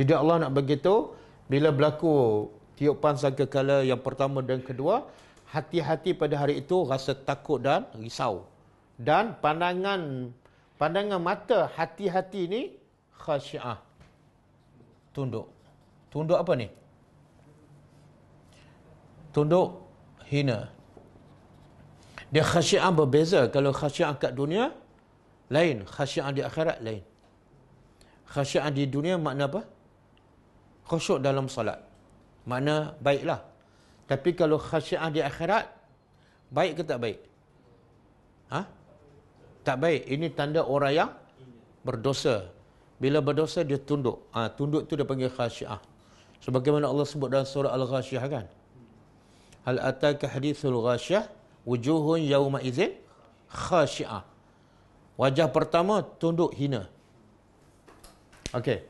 A: Jadi Allah nak begitu bila berlaku tiupan sangkakala yang pertama dan kedua, hati-hati pada hari itu rasa takut dan risau. Dan pandangan pandangan mata hati-hati ini khasyiah. Tunduk. Tunduk apa ni? Tunduk hina. Dia khasyiah berbeza. Kalau khasyiah kat dunia, lain. Khasyiah di akhirat, lain. Khasyiah di dunia makna apa? Khusyuk dalam solat. Makna baiklah. Tapi kalau khasyiah di akhirat, baik ke tak baik? Ha? Tak baik. Ini tanda orang yang berdosa. Bila berdosa dia tunduk. Ha, tunduk tu dia panggil khasyiah. Sebagaimana Allah sebut dalam surah Al-Ghasyiah kan. Hal ataka hadithul ghasyiah wujuhun yawma izin khasyiah. Wajah pertama tunduk hina. Okey.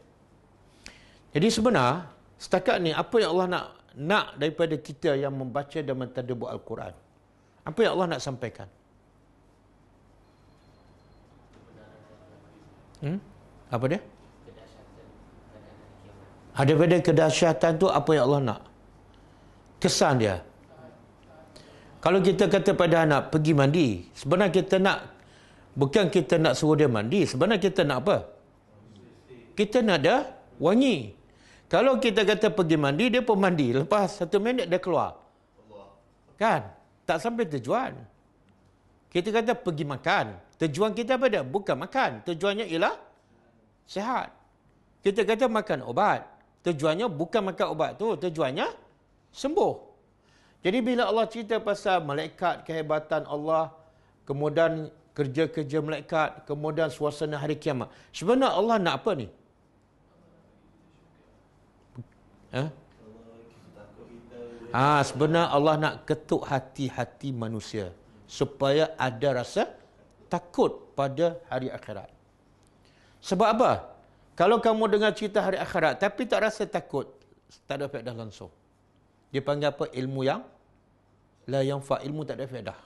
A: Jadi sebenar setakat ni apa yang Allah nak nak daripada kita yang membaca dan mentadabbur al-Quran. Apa yang Allah nak sampaikan? Hmm? Apa dia? Ada beda kedahsyatan tu apa yang Allah nak? Kesan dia. Kalau kita kata pada anak pergi mandi, sebenarnya kita nak bukan kita nak suruh dia mandi, sebenarnya kita nak apa? Kita nak dia wangi. Kalau kita kata pergi mandi, dia pun mandi. Lepas satu minit dia keluar. Kan? Tak sampai tujuan. Kita kata pergi makan. Tujuan kita apa dia? Bukan makan. Tujuannya ialah sihat. Kita kata makan ubat. Tujuannya bukan makan ubat tu. Tujuannya sembuh. Jadi bila Allah cerita pasal malaikat kehebatan Allah. Kemudian kerja-kerja malaikat. Kemudian suasana hari kiamat. Sebenarnya Allah nak apa ni? Ha? Ha, sebenarnya Allah nak ketuk hati-hati manusia. Supaya ada rasa takut pada hari akhirat. Sebab apa? Kalau kamu dengar cerita hari akhirat tapi tak rasa takut, tak ada faedah langsung. Dia panggil apa? Ilmu yang la yang fa ilmu tak ada faedah.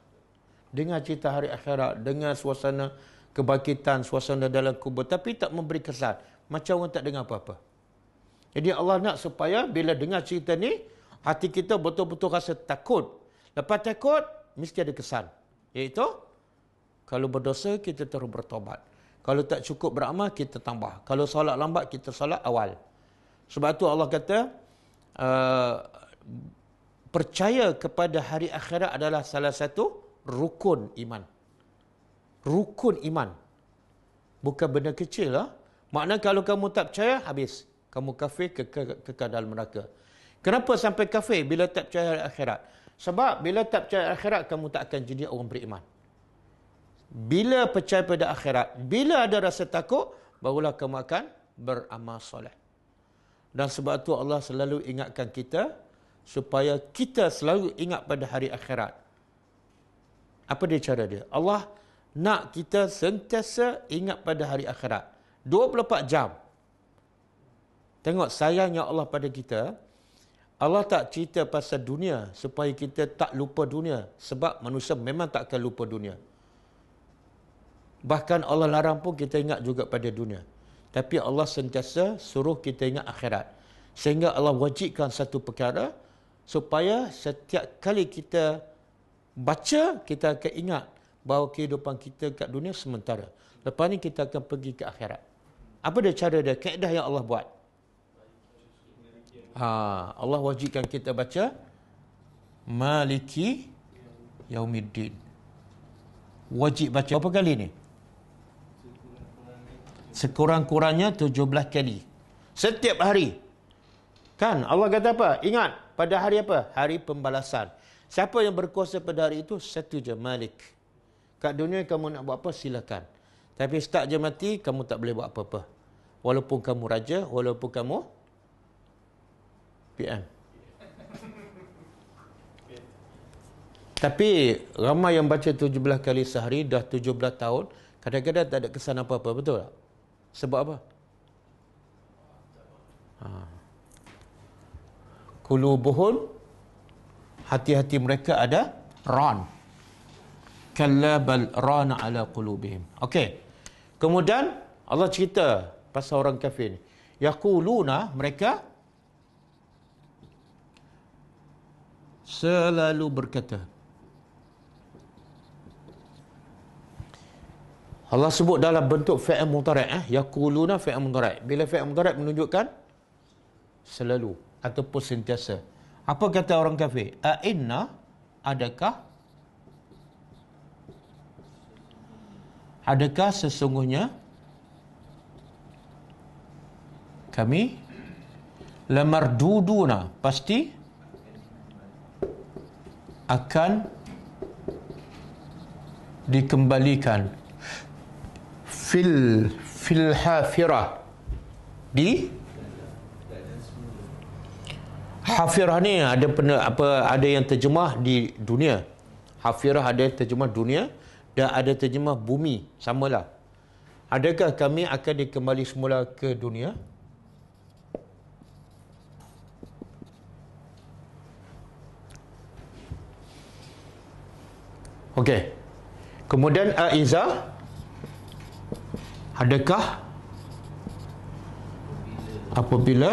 A: Dengar cerita hari akhirat, dengar suasana kebangkitan, suasana dalam kubur tapi tak memberi kesan. Macam orang tak dengar apa-apa. Jadi Allah nak supaya bila dengar cerita ni, hati kita betul-betul rasa takut. Lepas takut, mesti ada kesan. Iaitu, kalau berdosa, kita terus bertobat. Kalau tak cukup beramal, kita tambah. Kalau solat lambat, kita solat awal. Sebab tu Allah kata, uh, percaya kepada hari akhirat adalah salah satu rukun iman. Rukun iman. Bukan benda kecil lah. Makna kalau kamu tak percaya, habis. Kamu kafir ke, ke, ke, ke dalam neraka. Kenapa sampai kafir bila tak percaya hari akhirat? Sebab bila tak percaya akhirat, kamu tak akan jadi orang beriman bila percaya pada akhirat, bila ada rasa takut, barulah kamu akan beramal soleh. Dan sebab itu Allah selalu ingatkan kita supaya kita selalu ingat pada hari akhirat. Apa dia cara dia? Allah nak kita sentiasa ingat pada hari akhirat. 24 jam. Tengok sayangnya Allah pada kita. Allah tak cerita pasal dunia supaya kita tak lupa dunia. Sebab manusia memang tak akan lupa dunia. Bahkan Allah larang pun kita ingat juga pada dunia. Tapi Allah sentiasa suruh kita ingat akhirat. Sehingga Allah wajibkan satu perkara supaya setiap kali kita baca, kita akan ingat bahawa kehidupan kita kat dunia sementara. Lepas ni kita akan pergi ke akhirat. Apa dia cara dia? Kaedah yang Allah buat. Ha, Allah wajibkan kita baca Maliki Yaumiddin. Wajib baca. Berapa kali ni? sekurang-kurangnya 17 kali. Setiap hari. Kan Allah kata apa? Ingat pada hari apa? Hari pembalasan. Siapa yang berkuasa pada hari itu? Satu je Malik. Kat dunia kamu nak buat apa silakan. Tapi start je mati kamu tak boleh buat apa-apa. Walaupun kamu raja, walaupun kamu PM. Tapi ramai yang baca 17 kali sehari dah 17 tahun, kadang-kadang tak ada kesan apa-apa, betul tak? Sebab apa? Ha. Kulubuhun Hati-hati mereka ada Ran Kalla bal rana ala kulubihim Okey Kemudian Allah cerita Pasal orang kafir ni Yaquluna mereka Selalu berkata Allah sebut dalam bentuk fi'il mudhari' eh yaquluna fi'il mudhari' bila fi'il mudhari' menunjukkan selalu ataupun sentiasa apa kata orang kafir a inna adakah adakah sesungguhnya kami lamarduduna pasti akan dikembalikan fil fil hafira di hafirah ni ada pen, apa ada yang terjemah di dunia hafirah ada yang terjemah dunia dan ada terjemah bumi samalah adakah kami akan dikembali semula ke dunia Okey. Kemudian Aiza adakah apabila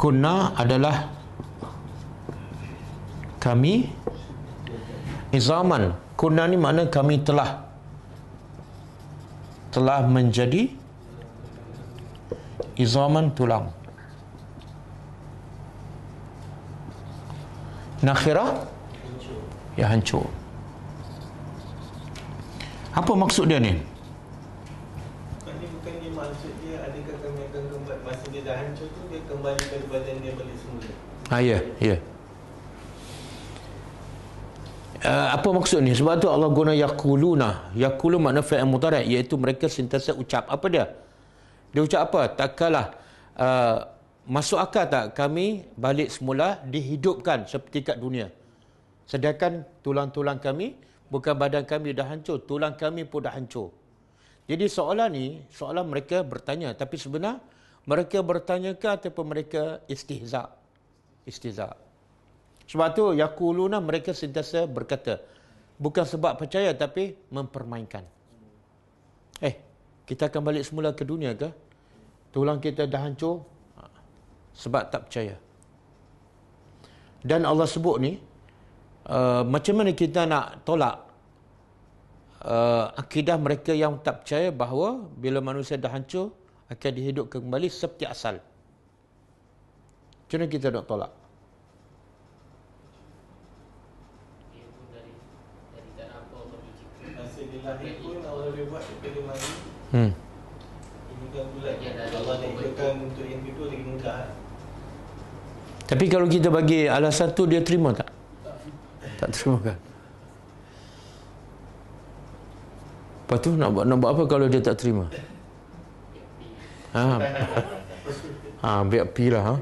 A: kuna adalah kami izaman kuna ni mana kami telah telah menjadi izaman tulang nakhirah ya hancur apa maksud dia ni? Ini bukan dia maksud dia ada kata akan kembali masa dia tu dia kembali ke badan balik semula. Ah ya, ya. Uh, apa maksud ni? Sebab tu Allah guna yakuluna. Yakulu makna fi'il mudhari' iaitu mereka sentiasa ucap. Apa dia? Dia ucap apa? Takkalah uh, eh, masuk akal tak kami balik semula dihidupkan seperti kat dunia. Sedangkan tulang-tulang kami bukan badan kami dah hancur, tulang kami pun dah hancur. Jadi soalan ni, soalan mereka bertanya. Tapi sebenar, mereka bertanya ke ataupun mereka istihza? Istihza. Sebab tu, Yaquluna mereka sentiasa berkata, bukan sebab percaya tapi mempermainkan. Eh, kita akan balik semula ke dunia ke? Tulang kita dah hancur ha, sebab tak percaya. Dan Allah sebut ni, Uh, macam mana kita nak tolak uh, akidah mereka yang tak percaya bahawa bila manusia dah hancur akan dihidupkan kembali seperti asal. Macam mana kita nak tolak? Hmm. Kan Tapi kalau kita bagi alasan tu dia terima Tak tak terima kan lepas tu nak buat, nak buat apa kalau dia tak terima ha ha biar pi lah ha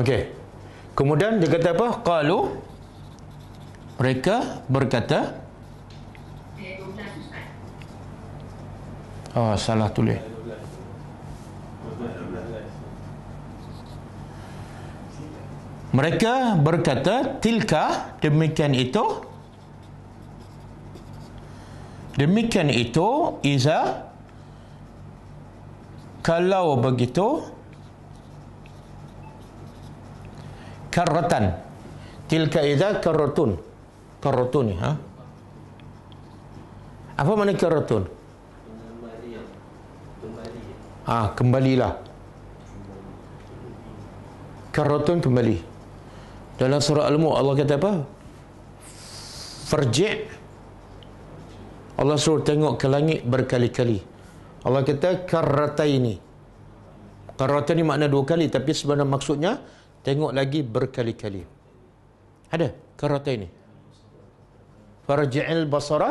A: Okey. Kemudian dia kata apa? Kalau mereka berkata Oh, salah tulis. Mereka berkata tilka demikian itu demikian itu iza kalau begitu karatan tilka iza karatun karatun ha apa makna karatun ah ha, kembalilah karatun kembali, kembali. Ha, kembali. Dalam surah Al-Mu'ah Allah kata apa? Ferji' Allah suruh tengok ke langit berkali-kali. Allah kata karataini. Karata ni makna dua kali tapi sebenarnya maksudnya tengok lagi berkali-kali. Ada karataini. Farji'il basara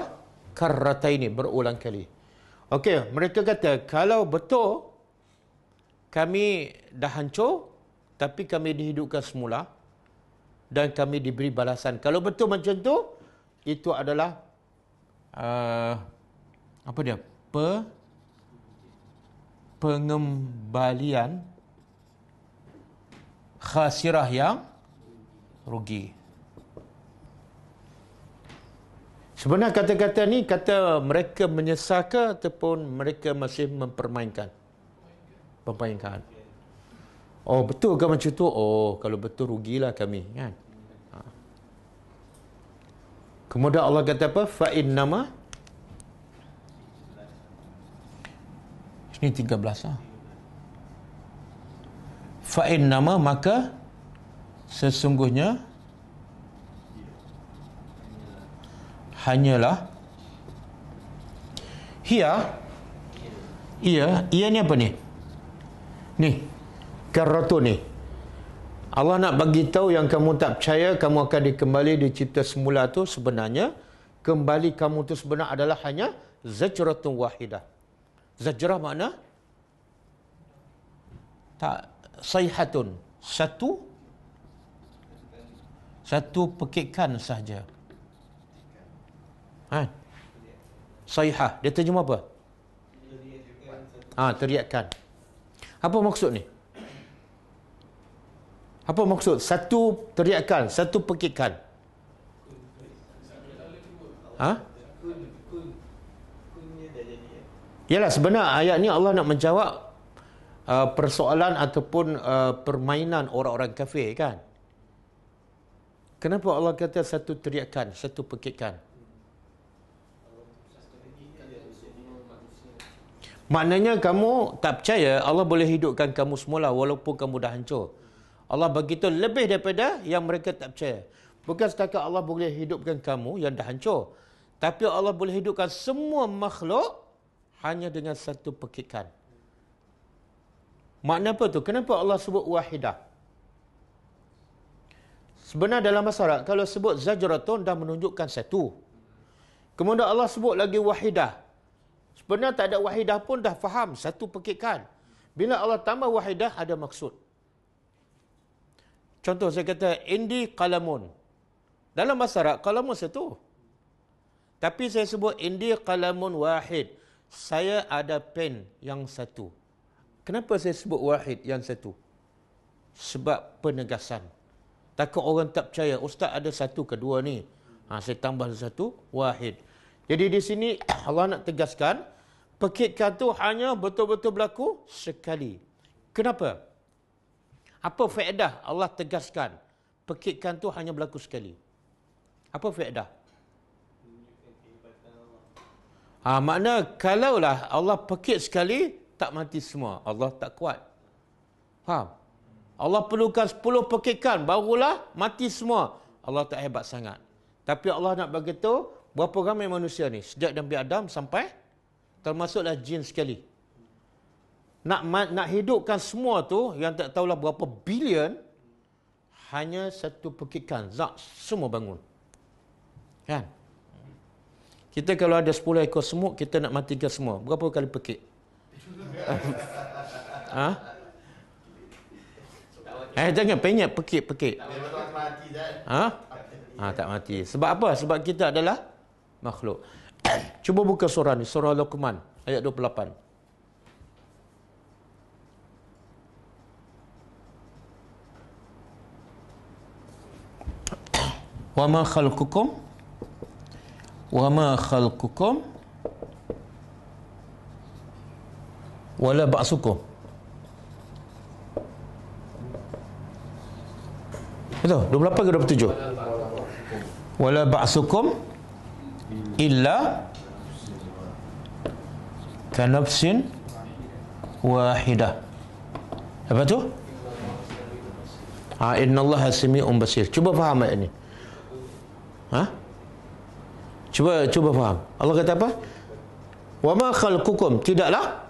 A: karataini berulang kali. Okey, mereka kata kalau betul kami dah hancur tapi kami dihidupkan semula, dan kami diberi balasan. Kalau betul macam tu, itu adalah uh, apa dia? Pe pengembalian khasirah yang rugi. Sebenarnya kata-kata ni kata mereka menyesal ke ataupun mereka masih mempermainkan? Mempermainkan. Yeah. Oh betul ke macam tu? Oh kalau betul rugilah kami kan. Ha. Kemudian Allah kata apa? Fa nama Ini 13 lah. Fa nama maka sesungguhnya hanyalah hia ia ia ni apa ni? Ni karatun ni Allah nak bagi tahu yang kamu tak percaya kamu akan dikembali dicipta semula tu sebenarnya kembali kamu tu sebenarnya adalah hanya zajratun wahidah zajrah makna tak sayhatun satu satu pekikan sahaja ha sayhah dia terjemah apa ha teriakkan apa maksud ni apa maksud? Satu teriakan, satu pekikan. Ha? Yalah sebenarnya ayat ni Allah nak menjawab uh, persoalan ataupun uh, permainan orang-orang kafir kan. Kenapa Allah kata satu teriakan, satu pekikan? Maknanya kamu tak percaya Allah boleh hidupkan kamu semula walaupun kamu dah hancur. Allah begitu lebih daripada yang mereka tak percaya. Bukan setakat Allah boleh hidupkan kamu yang dah hancur. Tapi Allah boleh hidupkan semua makhluk hanya dengan satu pekikan. Makna apa tu? Kenapa Allah sebut wahidah? Sebenarnya dalam masyarakat, kalau sebut zajratun dah menunjukkan satu. Kemudian Allah sebut lagi wahidah. Sebenarnya tak ada wahidah pun dah faham satu pekikan. Bila Allah tambah wahidah, ada maksud. Contoh saya kata Indi Kalamun. Dalam bahasa Arab Kalamun satu. Tapi saya sebut Indi Kalamun Wahid. Saya ada pen yang satu. Kenapa saya sebut Wahid yang satu? Sebab penegasan. Takut orang tak percaya. Ustaz ada satu ke dua ni. Ha, saya tambah satu. Wahid. Jadi di sini <clears throat> Allah nak tegaskan. Pekitkan tu hanya betul-betul berlaku sekali. Kenapa? Kenapa? Apa faedah Allah tegaskan? Pekitkan tu hanya berlaku sekali. Apa faedah? Ha, makna kalaulah Allah pekit sekali, tak mati semua. Allah tak kuat. Faham? Allah perlukan 10 pekitkan, barulah mati semua. Allah tak hebat sangat. Tapi Allah nak beritahu, berapa ramai manusia ni? Sejak Nabi Adam sampai, termasuklah jin sekali nak nak hidupkan semua tu yang tak tahulah berapa bilion hanya satu pekikan zat semua bangun. Kan? Kita kalau ada 10 ekor semut kita nak matikan semua. Berapa kali pekik? ah? <laughs>
B: Ha? Eh jangan penyet
A: pekik pekik. Ah? Ha? Ha, tak mati. Sebab apa? Sebab kita adalah makhluk. <coughs> Cuba buka surah ni, surah Luqman ayat 28. wa ma khalqukum wa ma khalqukum wala ba'sukum Betul, 28 ke 27? Wala ba'sukum illa kanafsin wahidah. Apa tu? Ha, ah, inna Allah basir. Cuba faham ayat ini. Ha? Cuba cuba faham. Allah kata apa? Wa ma khalqukum tidaklah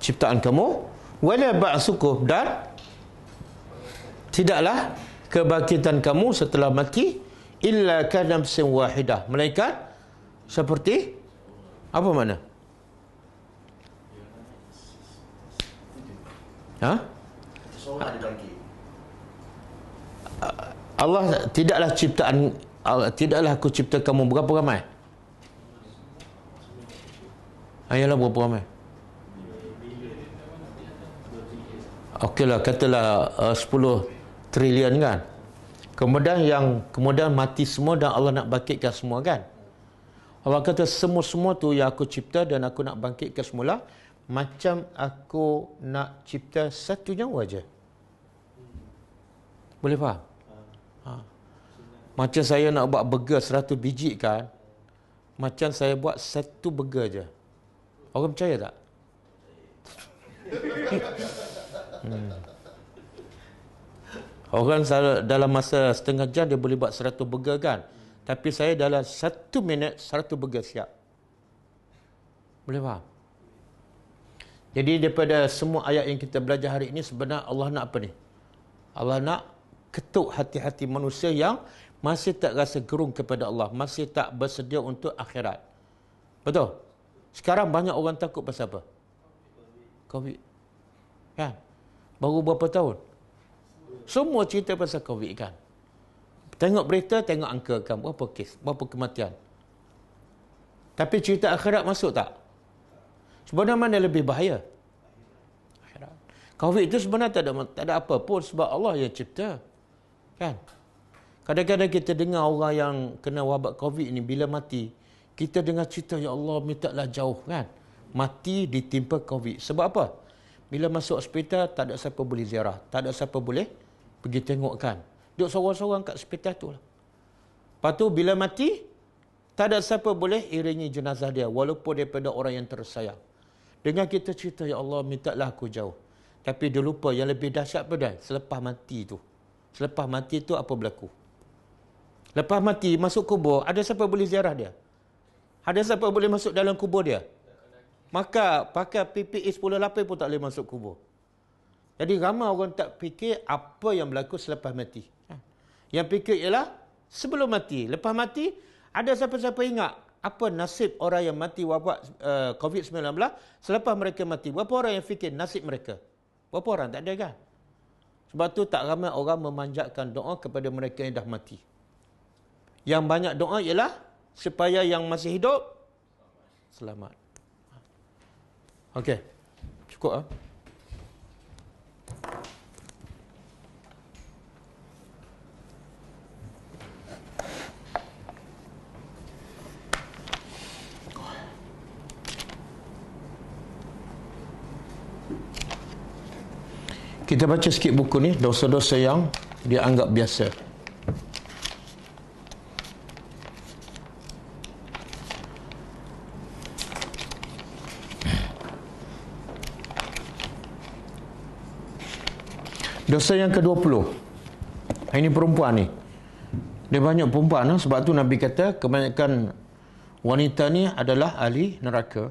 A: ciptaan kamu wala ba'sukum dan tidaklah kebangkitan kamu setelah mati illa kanam sin wahidah malaikat seperti apa mana ha seorang ada Allah tidaklah ciptaan Allah, tidaklah aku cipta kamu berapa ramai? Ayolah berapa ramai? Okeylah katalah uh, 10 trilion kan. Kemudian yang kemudian mati semua dan Allah nak bangkitkan semua kan. Allah kata semua-semua tu yang aku cipta dan aku nak bangkitkan semula macam aku nak cipta satu nyawa aja. Boleh faham? Ha. Macam saya nak buat burger seratus biji kan, macam saya buat satu burger je. Orang percaya tak? hmm. Orang dalam masa setengah jam dia boleh buat seratus burger kan? Tapi saya dalam satu minit seratus burger siap. Boleh faham? Jadi daripada semua ayat yang kita belajar hari ini sebenarnya Allah nak apa ni? Allah nak ketuk hati-hati manusia yang masih tak rasa gerung kepada Allah, masih tak bersedia untuk akhirat. Betul? Sekarang banyak orang takut pasal apa? COVID. Kan? Baru berapa tahun? Semua cerita pasal COVID kan? Tengok berita, tengok angka kan? Berapa kes? Berapa kematian? Tapi cerita akhirat masuk tak? Sebenarnya mana lebih bahaya? Akhirat. COVID itu sebenarnya tak ada, tak ada apa pun sebab Allah yang cipta. Kan? Kadang-kadang kita dengar orang yang kena wabak COVID ni bila mati, kita dengar cerita, Ya Allah, mintaklah jauh kan? Mati ditimpa COVID. Sebab apa? Bila masuk hospital, tak ada siapa boleh ziarah. Tak ada siapa boleh pergi tengok kan? Duduk seorang-seorang kat hospital tu lah. Lepas bila mati, tak ada siapa boleh iringi jenazah dia. Walaupun daripada orang yang tersayang. Dengan kita cerita, Ya Allah, mintaklah aku jauh. Tapi dia lupa yang lebih dahsyat pada selepas mati tu. Selepas mati tu apa berlaku? Lepas mati masuk kubur, ada siapa boleh ziarah dia? Ada siapa boleh masuk dalam kubur dia? Maka pakai PPE 18 pun tak boleh masuk kubur. Jadi ramai orang tak fikir apa yang berlaku selepas mati. Ha. Yang fikir ialah sebelum mati. Lepas mati, ada siapa-siapa ingat apa nasib orang yang mati wabak uh, eh, COVID-19 selepas mereka mati. Berapa orang yang fikir nasib mereka? Berapa orang? Tak ada kan? Sebab tu tak ramai orang memanjatkan doa kepada mereka yang dah mati. Yang banyak doa ialah supaya yang masih hidup selamat. Okey. Cukup ah. Huh? Kita baca sikit buku ni Dosa-dosa yang dia anggap biasa Dosa yang ke-20 Ini perempuan ni Dia banyak perempuan ha? Sebab tu Nabi kata Kebanyakan wanita ni adalah ahli neraka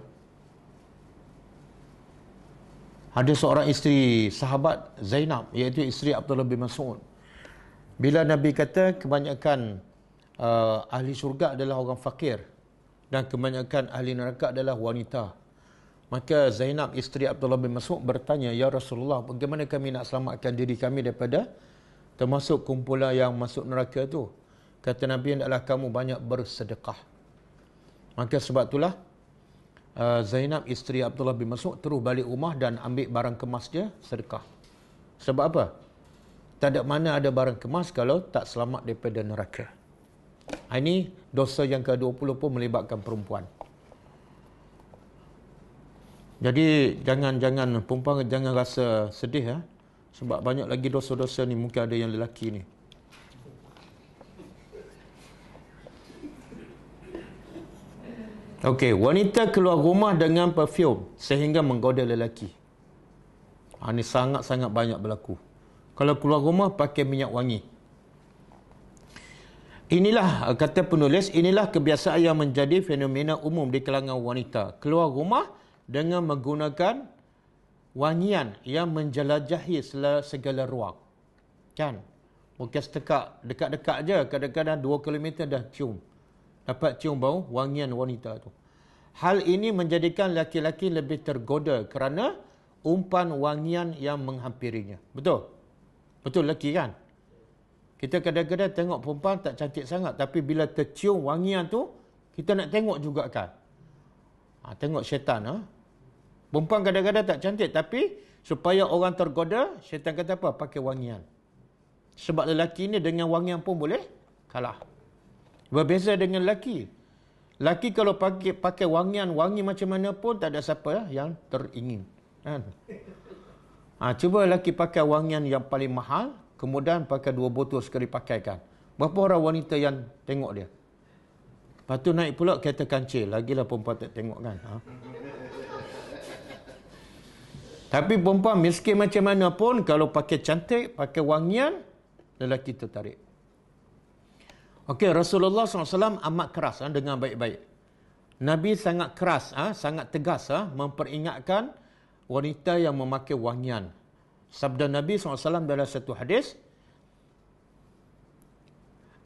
A: Ada seorang isteri sahabat Zainab iaitu isteri Abdullah bin Mas'ud. Bila Nabi kata kebanyakan uh, ahli syurga adalah orang fakir dan kebanyakan ahli neraka adalah wanita. Maka Zainab isteri Abdullah bin Mas'ud bertanya, "Ya Rasulullah, bagaimana kami nak selamatkan diri kami daripada termasuk kumpulan yang masuk neraka tu?" Kata Nabi, "Hendaklah kamu banyak bersedekah." Maka sebab itulah Eh, Zainab isteri Abdullah bin Mas'ud terus balik rumah dan ambil barang kemas dia sedekah. Sebab apa? Tak ada mana ada barang kemas kalau tak selamat daripada neraka. Ha, ini dosa yang ke-20 pun melibatkan perempuan. Jadi jangan-jangan perempuan jangan rasa sedih ya. Sebab banyak lagi dosa-dosa ni mungkin ada yang lelaki ni. Okey, wanita keluar rumah dengan perfume sehingga menggoda lelaki. Ha, ah, ini sangat-sangat banyak berlaku. Kalau keluar rumah pakai minyak wangi. Inilah ah, kata penulis, inilah kebiasaan yang menjadi fenomena umum di kalangan wanita. Keluar rumah dengan menggunakan wangian yang menjelajahi segala ruang. Kan? Mungkin setekak, dekat-dekat je, kadang-kadang dua kilometer dah cium dapat cium bau wangian wanita tu. Hal ini menjadikan laki-laki lebih tergoda kerana umpan wangian yang menghampirinya. Betul? Betul lelaki kan? Kita kadang-kadang tengok perempuan tak cantik sangat. Tapi bila tercium wangian tu, kita nak tengok juga kan? Ha, tengok syaitan. Ha? Perempuan kadang-kadang tak cantik. Tapi supaya orang tergoda, syaitan kata apa? Pakai wangian. Sebab lelaki ni dengan wangian pun boleh kalah. Berbeza dengan lelaki. Lelaki kalau pakai pakai wangian wangi macam mana pun tak ada siapa eh, yang teringin. Kan? Ha, cuba lelaki pakai wangian yang paling mahal, kemudian pakai dua botol sekali pakaikan. Berapa orang wanita yang tengok dia? Lepas tu naik pula kereta kancil. Lagilah perempuan tak tengok kan. Ha? Tapi perempuan miskin macam mana pun, kalau pakai cantik, pakai wangian, lelaki tertarik. Okey, Rasulullah SAW amat keras. Ha, dengar baik-baik. Nabi sangat keras, ha, sangat tegas ha, memperingatkan wanita yang memakai wangian. Sabda Nabi SAW dalam satu hadis.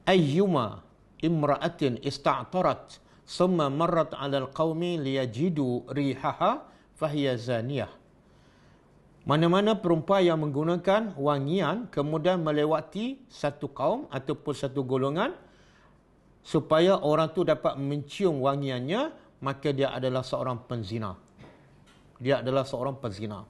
A: Ayyuma imra'atin ista'tarat summa marat ala al-qawmi liyajidu rihaha fahiyya zaniyah. Mana-mana perempuan yang menggunakan wangian kemudian melewati satu kaum ataupun satu golongan, supaya orang tu dapat mencium wangiannya maka dia adalah seorang penzina dia adalah seorang penzina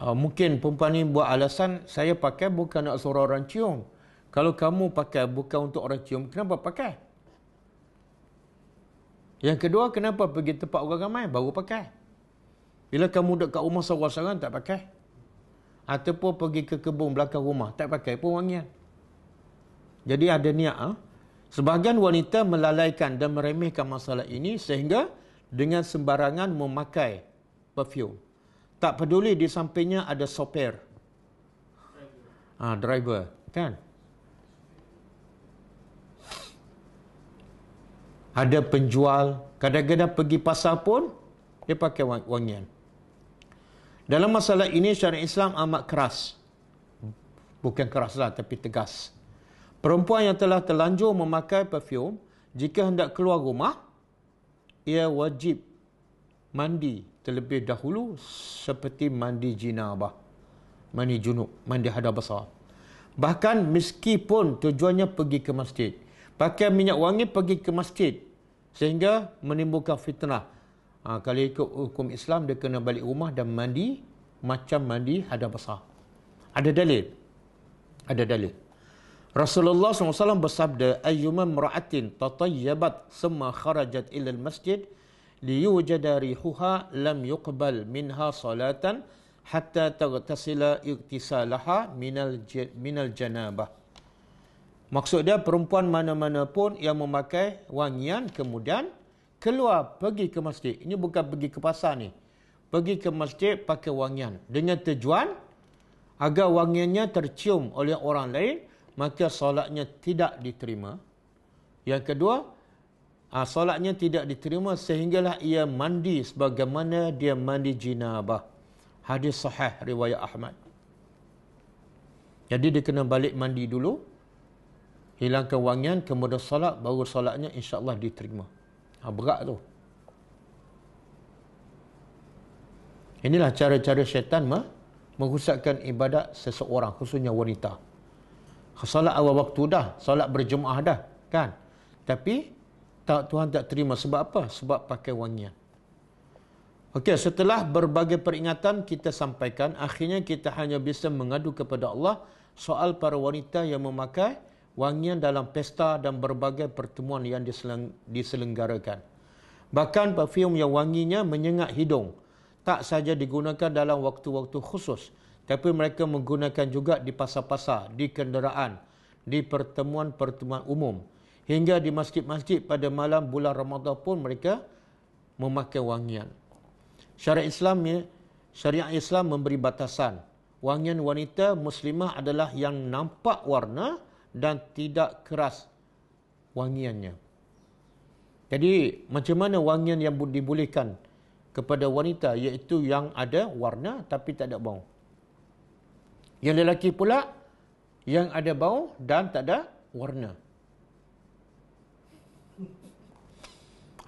A: ah, mungkin perempuan ni buat alasan saya pakai bukan nak suruh orang cium kalau kamu pakai bukan untuk orang cium kenapa pakai yang kedua kenapa pergi tempat orang ramai baru pakai bila kamu duduk kat rumah seorang-seorang tak pakai ataupun pergi ke kebun belakang rumah tak pakai pun wangian jadi ada niat. Ah. Sebahagian wanita melalaikan dan meremehkan masalah ini sehingga dengan sembarangan memakai perfume. Tak peduli di sampingnya ada sopir. Ah, driver. Kan? Ada penjual. Kadang-kadang pergi pasar pun, dia pakai wangian. Dalam masalah ini, syariat Islam amat keras. Bukan keraslah, tapi Tegas. Perempuan yang telah terlanjur memakai perfume, jika hendak keluar rumah, ia wajib mandi terlebih dahulu seperti mandi jinabah. Mandi junub, mandi hadah besar. Bahkan meskipun tujuannya pergi ke masjid. Pakai minyak wangi pergi ke masjid. Sehingga menimbulkan fitnah. Ha, kalau ikut hukum Islam, dia kena balik rumah dan mandi macam mandi hadah besar. Ada dalil. Ada dalil. Rasulullah SAW bersabda, Ayyuma mra'atin tatayyabat summa kharajat ilal masjid liyujada rihuha lam yuqbal minha salatan hatta tagtasila iktisalaha minal, minal janabah. Maksud dia perempuan mana-mana pun yang memakai wangian kemudian keluar pergi ke masjid. Ini bukan pergi ke pasar ni. Pergi ke masjid pakai wangian. Dengan tujuan agar wangiannya tercium oleh orang lain maka solatnya tidak diterima. Yang kedua, ah, solatnya tidak diterima sehinggalah ia mandi sebagaimana dia mandi jinabah. Hadis sahih riwayat Ahmad. Jadi dia kena balik mandi dulu. hilang wangian, kemudian solat, baru solatnya insyaAllah diterima. Ha, berat tu. Inilah cara-cara syaitan mah merusakkan ibadat seseorang khususnya wanita solat awal waktu dah, solat berjemaah dah, kan? Tapi tak Tuhan tak terima sebab apa? Sebab pakai wangian. Okey, setelah berbagai peringatan kita sampaikan, akhirnya kita hanya bisa mengadu kepada Allah soal para wanita yang memakai wangian dalam pesta dan berbagai pertemuan yang diseleng- diselenggarakan. Bahkan perfume yang wanginya menyengat hidung tak saja digunakan dalam waktu-waktu khusus, tapi mereka menggunakan juga di pasar-pasar, di kenderaan, di pertemuan-pertemuan umum. Hingga di masjid-masjid pada malam bulan Ramadhan pun mereka memakai wangian. Syariat Islam ya, syariat Islam memberi batasan. Wangian wanita muslimah adalah yang nampak warna dan tidak keras wangiannya. Jadi macam mana wangian yang dibolehkan kepada wanita iaitu yang ada warna tapi tak ada bau. Yang lelaki pula yang ada bau dan tak ada warna.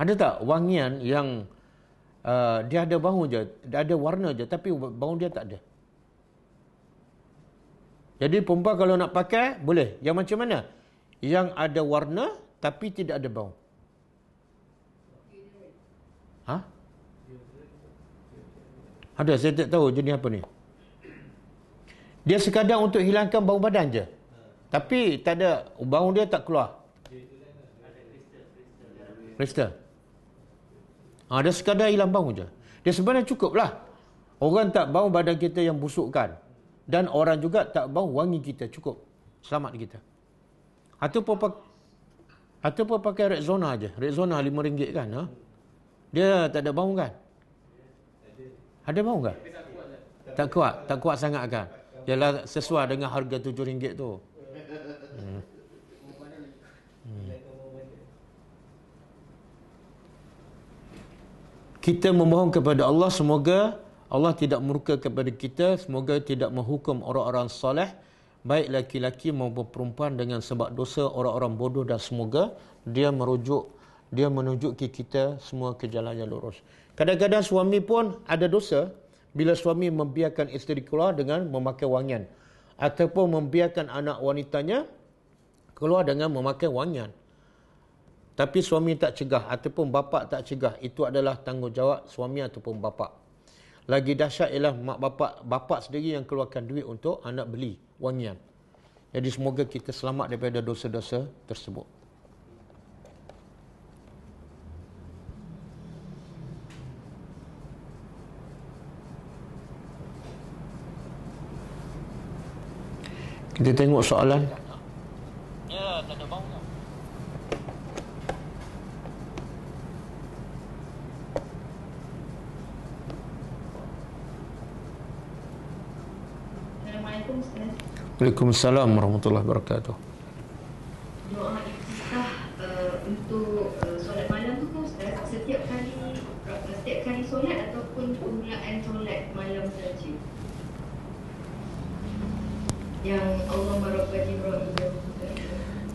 A: Ada tak wangian yang uh, dia ada bau je, dia ada warna je tapi bau dia tak ada? Jadi perempuan kalau nak pakai boleh. Yang macam mana? Yang ada warna tapi tidak ada bau. Ha? Ada saya tak tahu jenis apa ni. Dia sekadar untuk hilangkan bau badan je. Tapi tak ada bau dia tak keluar. Kristal. Ha, dia sekadar hilang bau je. Dia sebenarnya cukup lah. Orang tak bau badan kita yang busukkan. Dan orang juga tak bau wangi kita. Cukup. Selamat kita. Ataupun pakai Ataupun pakai Rexona aja. Rexona RM5 kan. Ha? Dia tak ada bau kan? Ada bau kan? Tak kuat. Tak kuat sangat kan? ialah sesuai dengan harga tujuh ringgit tu. Hmm. Hmm. Kita memohon kepada Allah semoga Allah tidak murka kepada kita, semoga tidak menghukum orang-orang soleh, baik laki-laki maupun perempuan dengan sebab dosa orang-orang bodoh dan semoga dia merujuk, dia menunjuki kita semua ke yang lurus. Kadang-kadang suami pun ada dosa, bila suami membiarkan isteri keluar dengan memakai wangian ataupun membiarkan anak wanitanya keluar dengan memakai wangian tapi suami tak cegah ataupun bapa tak cegah itu adalah tanggungjawab suami ataupun bapa lagi dahsyat ialah mak bapa bapa sendiri yang keluarkan duit untuk anak beli wangian jadi semoga kita selamat daripada dosa-dosa tersebut Kita tengok soalan. Ya, Assalamualaikum. warahmatullahi wabarakatuh. Doa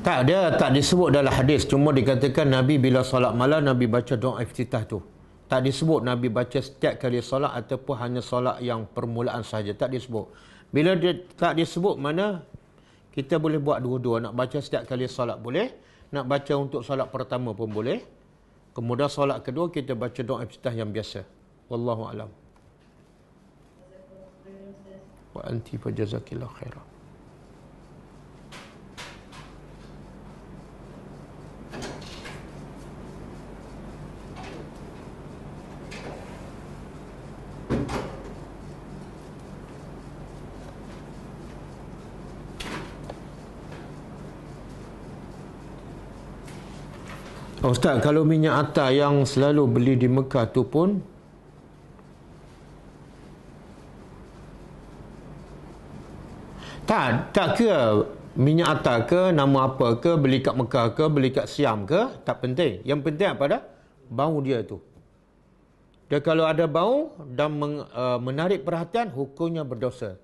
A: Tak ada, tak disebut dalam hadis. Cuma dikatakan Nabi bila solat malam, Nabi baca doa iftitah tu. Tak disebut Nabi baca setiap kali solat ataupun hanya solat yang permulaan saja Tak disebut. Bila dia, tak disebut mana, kita boleh buat dua-dua. Nak baca setiap kali solat boleh. Nak baca untuk solat pertama pun boleh. Kemudian solat kedua, kita baca doa iftitah yang biasa. Wallahu'alam. Wa anti fajazakillah khairah. Ustaz, kalau minyak atas yang selalu beli di Mekah tu pun Tak, tak ke minyak atas ke, nama apa ke, beli kat Mekah ke, beli kat Siam ke, tak penting. Yang penting apa dah? Bau dia tu. Dia kalau ada bau dan uh, menarik perhatian, hukumnya berdosa.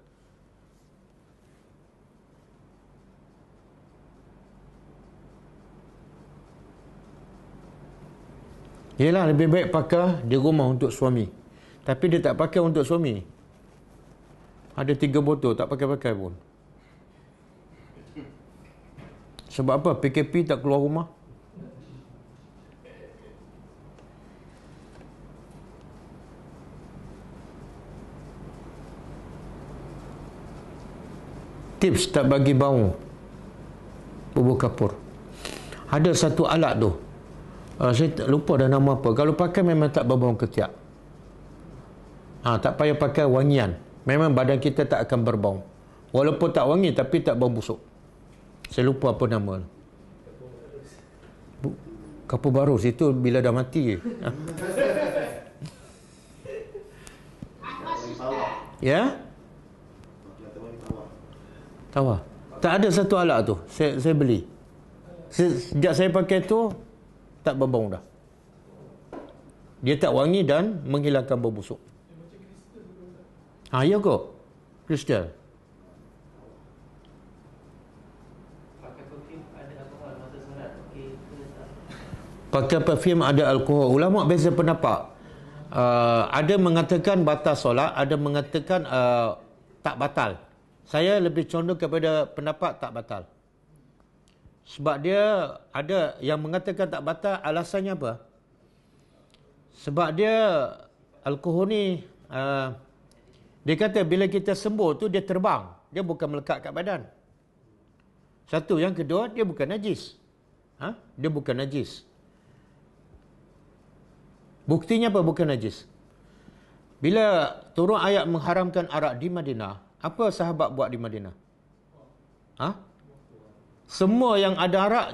A: Yelah lebih baik pakai di rumah untuk suami. Tapi dia tak pakai untuk suami. Ada tiga botol tak pakai-pakai pun. Sebab apa? PKP tak keluar rumah. Tips tak bagi bau bubur kapur. Ada satu alat tu uh, saya tak lupa dah nama apa kalau pakai memang tak berbau ketiak ha, tak payah pakai wangian memang badan kita tak akan berbau walaupun tak wangi tapi tak bau busuk saya lupa apa nama kapur baru itu bila dah mati je. <laughs> ya tawa tak ada satu alat tu saya, saya beli Sejak saya pakai tu tak berbau dah. Dia tak wangi dan menghilangkan bau busuk. Ha, ya ke? Kristal. Pakai perfume ada alkohol. Ulama beza pendapat. Uh, ada mengatakan batal solat, ada mengatakan uh, tak batal. Saya lebih condong kepada pendapat tak batal. Sebab dia ada yang mengatakan tak batal alasannya apa? Sebab dia alkohol ni uh, dia kata bila kita sembuh tu dia terbang. Dia bukan melekat kat badan. Satu. Yang kedua dia bukan najis. Ha? Dia bukan najis. Buktinya apa bukan najis? Bila turun ayat mengharamkan arak di Madinah apa sahabat buat di Madinah? Ha? Semua yang ada arak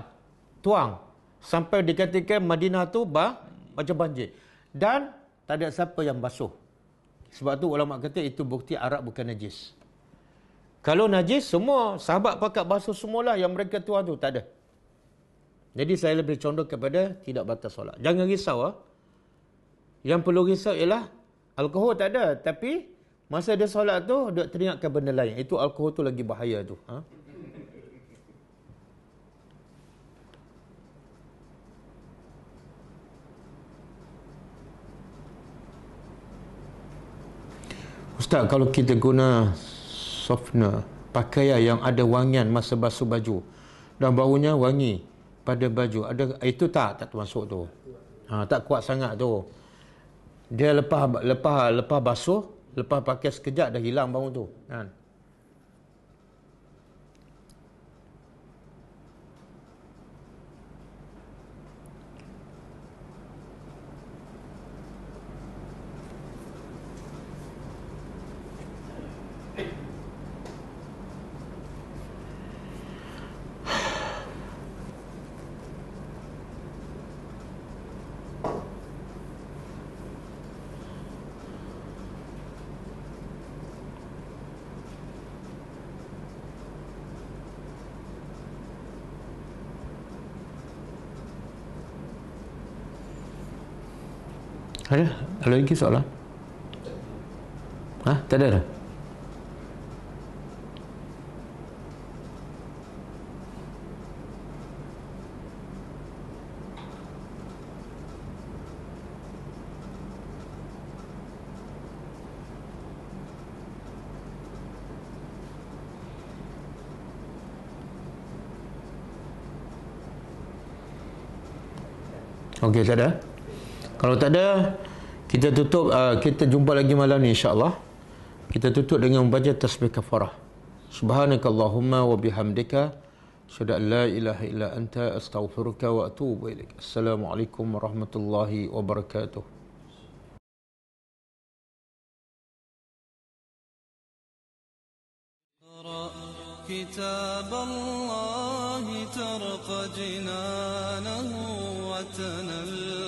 A: tuang sampai dikatakan Madinah tu bah, macam banjir. Dan tak ada siapa yang basuh. Sebab tu ulama kata itu bukti arak bukan najis. Kalau najis semua sahabat pakat basuh semualah yang mereka tuan tu tak ada. Jadi saya lebih condong kepada tidak batal solat. Jangan risau ah. Yang perlu risau ialah alkohol tak ada tapi masa dia solat tu dia teringat ke benda lain. Itu alkohol tu lagi bahaya tu. Ha? Ustaz, kalau kita guna softener, pakaian yang ada wangian masa basuh baju dan baunya wangi pada baju, ada itu tak tak termasuk tu. Ha, tak kuat sangat tu. Dia lepas lepas lepas basuh, lepas pakai sekejap dah hilang bau tu. Ha. Kalau yang kisah lah Tak ada dah? Okey, tak ada? Kalau tak ada, kita tutup uh, kita jumpa lagi malam ni insya-Allah. Kita tutup dengan membaca tasbih kafarah. Subhanakallahumma wa bihamdika asyhadu an la ilaha illa anta astaghfiruka wa atubu ilaik. Assalamualaikum warahmatullahi wabarakatuh. كتاب الله ترق جنانه وتنل